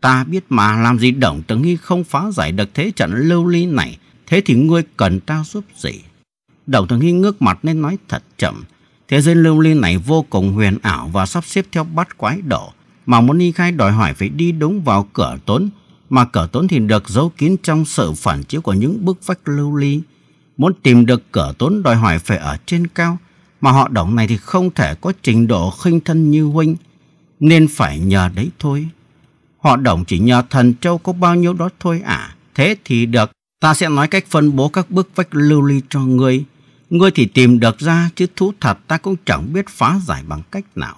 Ta biết mà làm gì đồng tử nghi không phá giải được thế trận lưu ly này. Thế thì ngươi cần ta giúp gì? Đồng tử nghi ngước mặt nên nói thật chậm. Thế giới lưu ly này vô cùng huyền ảo và sắp xếp theo bát quái độ mà muốn ly khai đòi hỏi phải đi đúng vào cửa tốn, mà cửa tốn thì được giấu kín trong sự phản chiếu của những bức vách lưu ly. Muốn tìm được cửa tốn đòi hỏi phải ở trên cao, mà họ đồng này thì không thể có trình độ khinh thân như huynh, nên phải nhờ đấy thôi. Họ đồng chỉ nhờ thần châu có bao nhiêu đó thôi à, thế thì được, ta sẽ nói cách phân bố các bức vách lưu ly cho ngươi. Ngươi thì tìm được ra chứ thú thật ta cũng chẳng biết phá giải bằng cách nào.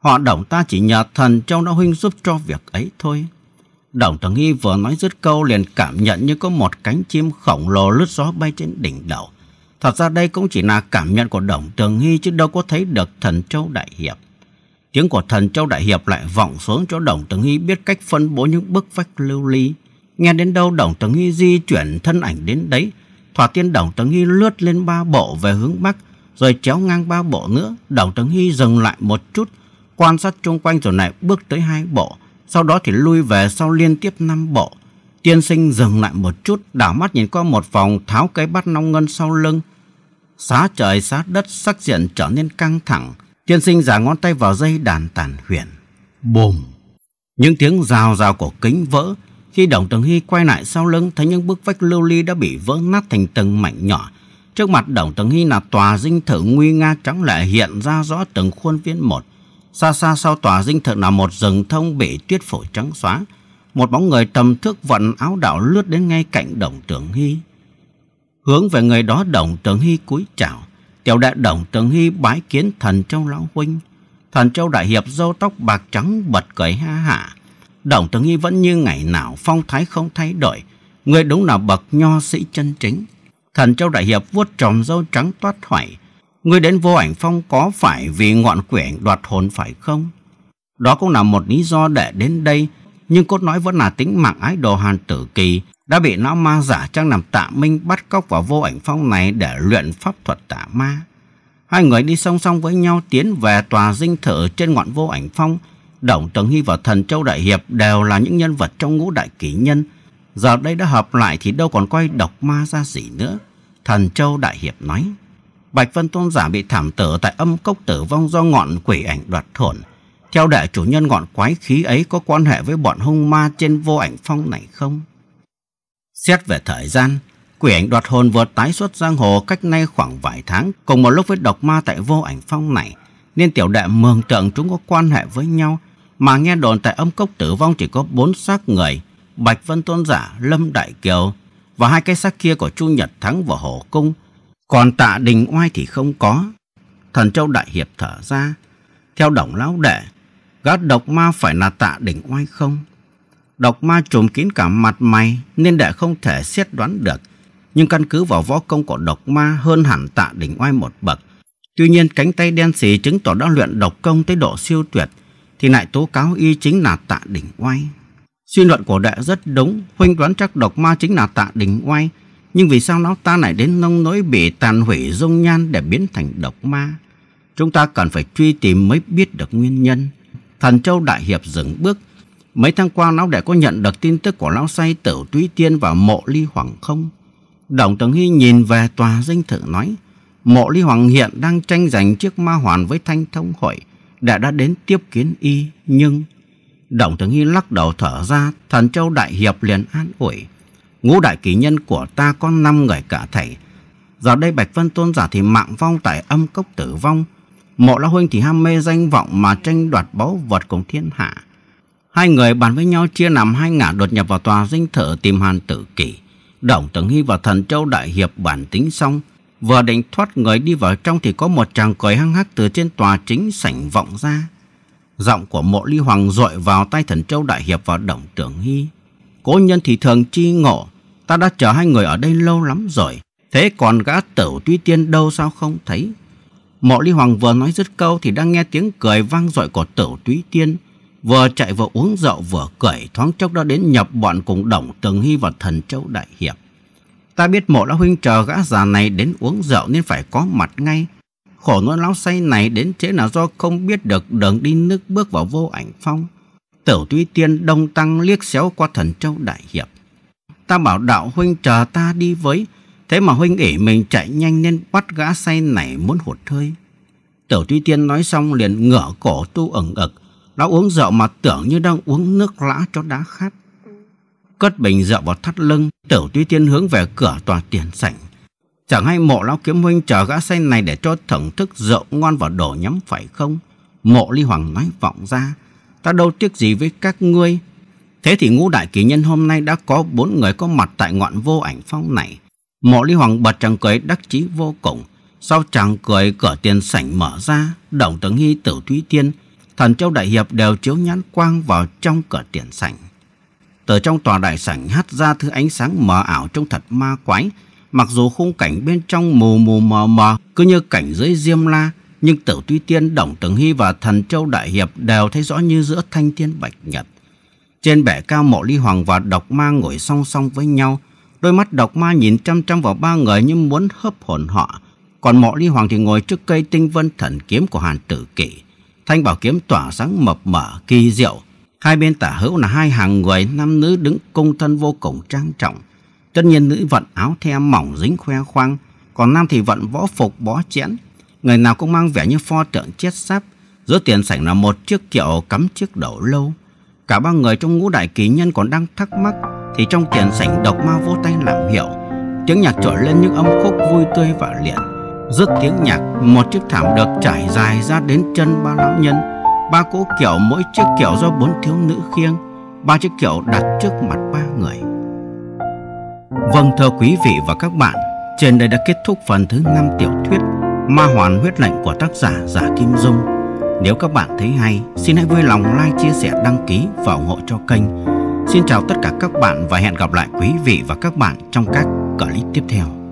Hoạt động ta chỉ nhờ thần trong đạo huynh giúp cho việc ấy thôi. Đồng Thần Hy vừa nói dứt câu liền cảm nhận như có một cánh chim khổng lồ lướt gió bay trên đỉnh đầu. Thật ra đây cũng chỉ là cảm nhận của Đồng Tường Hy chứ đâu có thấy được thần châu đại hiệp. Tiếng của thần châu đại hiệp lại vọng xuống cho Đồng Tường Hy biết cách phân bố những bức vách lưu ly. Nghe đến đâu Đồng Tường Hy di chuyển thân ảnh đến đấy. Thoạt tiên Đồng Tường Hy lướt lên ba bộ về hướng Bắc rồi chéo ngang ba bộ nữa. Đồng Tường Hy dừng lại một chút quan sát chung quanh rồi lại bước tới hai bộ, sau đó thì lui về sau liên tiếp năm bộ. Tiên sinh dừng lại một chút, đảo mắt nhìn qua một vòng tháo cái bát long ngân sau lưng. Xá trời xá đất sắc diện trở nên căng thẳng, tiên sinh giả ngón tay vào dây đàn tàn huyền. Bùm! Những tiếng rào rào của kính vỡ, khi Đồng Tường Hy quay lại sau lưng thấy những bức vách lưu ly đã bị vỡ nát thành từng mảnh nhỏ. Trước mặt Đồng Tường Hy là tòa dinh thự nguy nga trắng lệ hiện ra rõ từng khuôn viên một. Xa xa sau tòa dinh thự là một rừng thông bị tuyết phủ trắng xóa. Một bóng người tầm thước vận áo đạo lướt đến ngay cạnh đồng trưởng hy. Hướng về người đó đồng trưởng hy cúi chào. Tiểu đại đồng trưởng hy bái kiến thần châu lão huynh. Thần châu đại hiệp râu tóc bạc trắng bật cười ha hạ Đồng trưởng hy vẫn như ngày nào phong thái không thay đổi. Người đúng là bậc nho sĩ chân chính. Thần châu đại hiệp vuốt tròm râu trắng toát hoảy Ngươi đến vô ảnh phong có phải vì ngọn quỷ ảnh đoạt hồn phải không? Đó cũng là một lý do để đến đây, nhưng cốt nói vẫn là tính mạng ái đồ Hàn Tử Kỳ đã bị lão ma giả trang làm tạ minh bắt cóc vào vô ảnh phong này để luyện pháp thuật tạ ma. Hai người đi song song với nhau tiến về tòa dinh thự trên ngọn vô ảnh phong. Đồng Tường Hy và Thần Châu Đại Hiệp đều là những nhân vật trong ngũ đại kỷ nhân. Giờ đây đã hợp lại thì đâu còn quay độc ma ra gì nữa. Thần Châu Đại Hiệp nói. Bạch Vân Tôn giả bị thảm tử tại âm cốc tử vong do ngọn quỷ ảnh đoạt thổn. Theo đại chủ nhân ngọn quái khí ấy có quan hệ với bọn hung ma trên vô ảnh phong này không? Xét về thời gian, quỷ ảnh đoạt hồn vừa tái xuất giang hồ cách nay khoảng vài tháng cùng một lúc với độc ma tại vô ảnh phong này nên tiểu đệ mường tượng chúng có quan hệ với nhau mà nghe đồn tại âm cốc tử vong chỉ có bốn xác người bạch vân tôn giả lâm đại kiều và hai cái xác kia của chu nhật thắng và hổ cung còn tạ đình oai thì không có. Thần Châu Đại Hiệp thở ra. Theo đồng lão đệ, gã độc ma phải là tạ đình oai không? Độc ma trùm kín cả mặt mày nên đệ không thể xét đoán được. Nhưng căn cứ vào võ công của độc ma hơn hẳn tạ đình oai một bậc. Tuy nhiên cánh tay đen xì chứng tỏ đã luyện độc công tới độ siêu tuyệt thì lại tố cáo y chính là tạ đình oai. Suy luận của đệ rất đúng, huynh đoán chắc độc ma chính là tạ đình oai nhưng vì sao lão ta lại đến nông nỗi bị tàn hủy dung nhan để biến thành độc ma? Chúng ta cần phải truy tìm mới biết được nguyên nhân. Thần Châu Đại Hiệp dừng bước. Mấy tháng qua lão đệ có nhận được tin tức của lão say tử tuy Tiên và mộ ly hoàng không? Đồng Tường Hy nhìn về tòa danh thử nói. Mộ ly hoàng hiện đang tranh giành chiếc ma hoàn với thanh thông hội. Đã đã đến tiếp kiến y nhưng... Đồng Tường Hy lắc đầu thở ra. Thần Châu Đại Hiệp liền an ủi. Ngũ đại kỳ nhân của ta có năm người cả thảy. Giờ đây Bạch Vân Tôn giả thì mạng vong tại âm cốc tử vong. Mộ La Huynh thì ham mê danh vọng mà tranh đoạt báu vật cùng thiên hạ. Hai người bàn với nhau chia làm hai ngả đột nhập vào tòa dinh thự tìm hàn tử kỷ. Động tưởng Hy và Thần Châu Đại Hiệp bản tính xong. Vừa định thoát người đi vào trong thì có một chàng cười hăng hắc từ trên tòa chính sảnh vọng ra. Giọng của mộ ly hoàng dội vào tay Thần Châu Đại Hiệp và Động tưởng Hy. Cố nhân thì thường chi ngộ, Ta đã chờ hai người ở đây lâu lắm rồi. Thế còn gã tẩu tuy tiên đâu sao không thấy? Mộ ly hoàng vừa nói dứt câu thì đang nghe tiếng cười vang dội của tẩu túy tiên. Vừa chạy vừa uống rượu vừa cười thoáng chốc đã đến nhập bọn cùng đồng tường hy và thần châu đại hiệp. Ta biết mộ lão huynh chờ gã già này đến uống rượu nên phải có mặt ngay. Khổ nỗi lão say này đến thế là do không biết được đường đi nước bước vào vô ảnh phong. Tẩu túy tiên đông tăng liếc xéo qua thần châu đại hiệp. Ta bảo đạo huynh chờ ta đi với. Thế mà huynh ỉ mình chạy nhanh nên bắt gã say này muốn hụt hơi. Tiểu Tuy Tiên nói xong liền ngửa cổ tu ẩn ực. Nó uống rượu mà tưởng như đang uống nước lã cho đá khát. Cất bình rượu vào thắt lưng, Tiểu Tuy Tiên hướng về cửa tòa tiền sảnh. Chẳng hay mộ lão kiếm huynh chờ gã say này để cho thưởng thức rượu ngon vào đổ nhắm phải không? Mộ Ly Hoàng nói vọng ra. Ta đâu tiếc gì với các ngươi, Thế thì ngũ đại kỳ nhân hôm nay đã có bốn người có mặt tại ngọn vô ảnh phong này. Mộ Ly Hoàng bật chàng cười đắc chí vô cùng. Sau chàng cười cửa tiền sảnh mở ra, Đồng Tấn Hy Tử Thúy Tiên, Thần Châu Đại Hiệp đều chiếu nhãn quang vào trong cửa tiền sảnh. Từ trong tòa đại sảnh hắt ra thứ ánh sáng mờ ảo trông thật ma quái. Mặc dù khung cảnh bên trong mù mù mờ mờ, cứ như cảnh dưới diêm la, nhưng Tử Thúy Tiên, Đồng Tấn Hy và Thần Châu Đại Hiệp đều thấy rõ như giữa thanh thiên bạch nhật. Trên bệ cao mộ ly hoàng và độc ma ngồi song song với nhau. Đôi mắt độc ma nhìn chăm chăm vào ba người như muốn hấp hồn họ. Còn mộ ly hoàng thì ngồi trước cây tinh vân thần kiếm của hàn tử Kỵ Thanh bảo kiếm tỏa sáng mập mờ kỳ diệu. Hai bên tả hữu là hai hàng người nam nữ đứng cung thân vô cùng trang trọng. Tất nhiên nữ vận áo the mỏng dính khoe khoang, còn nam thì vận võ phục bó chén Người nào cũng mang vẻ như pho tượng chết sáp Giữa tiền sảnh là một chiếc kiệu cắm chiếc đầu lâu. Cả ba người trong ngũ đại kỳ nhân còn đang thắc mắc Thì trong tiền sảnh độc ma vô tay làm hiệu Tiếng nhạc trổi lên những âm khúc vui tươi và liền Dứt tiếng nhạc Một chiếc thảm được trải dài ra đến chân ba lão nhân Ba cỗ kiểu mỗi chiếc kiểu do bốn thiếu nữ khiêng Ba chiếc kiểu đặt trước mặt ba người Vâng thưa quý vị và các bạn Trên đây đã kết thúc phần thứ 5 tiểu thuyết Ma hoàn huyết lệnh của tác giả Giả Kim Dung nếu các bạn thấy hay, xin hãy vui lòng like, chia sẻ, đăng ký và ủng hộ cho kênh. Xin chào tất cả các bạn và hẹn gặp lại quý vị và các bạn trong các clip tiếp theo.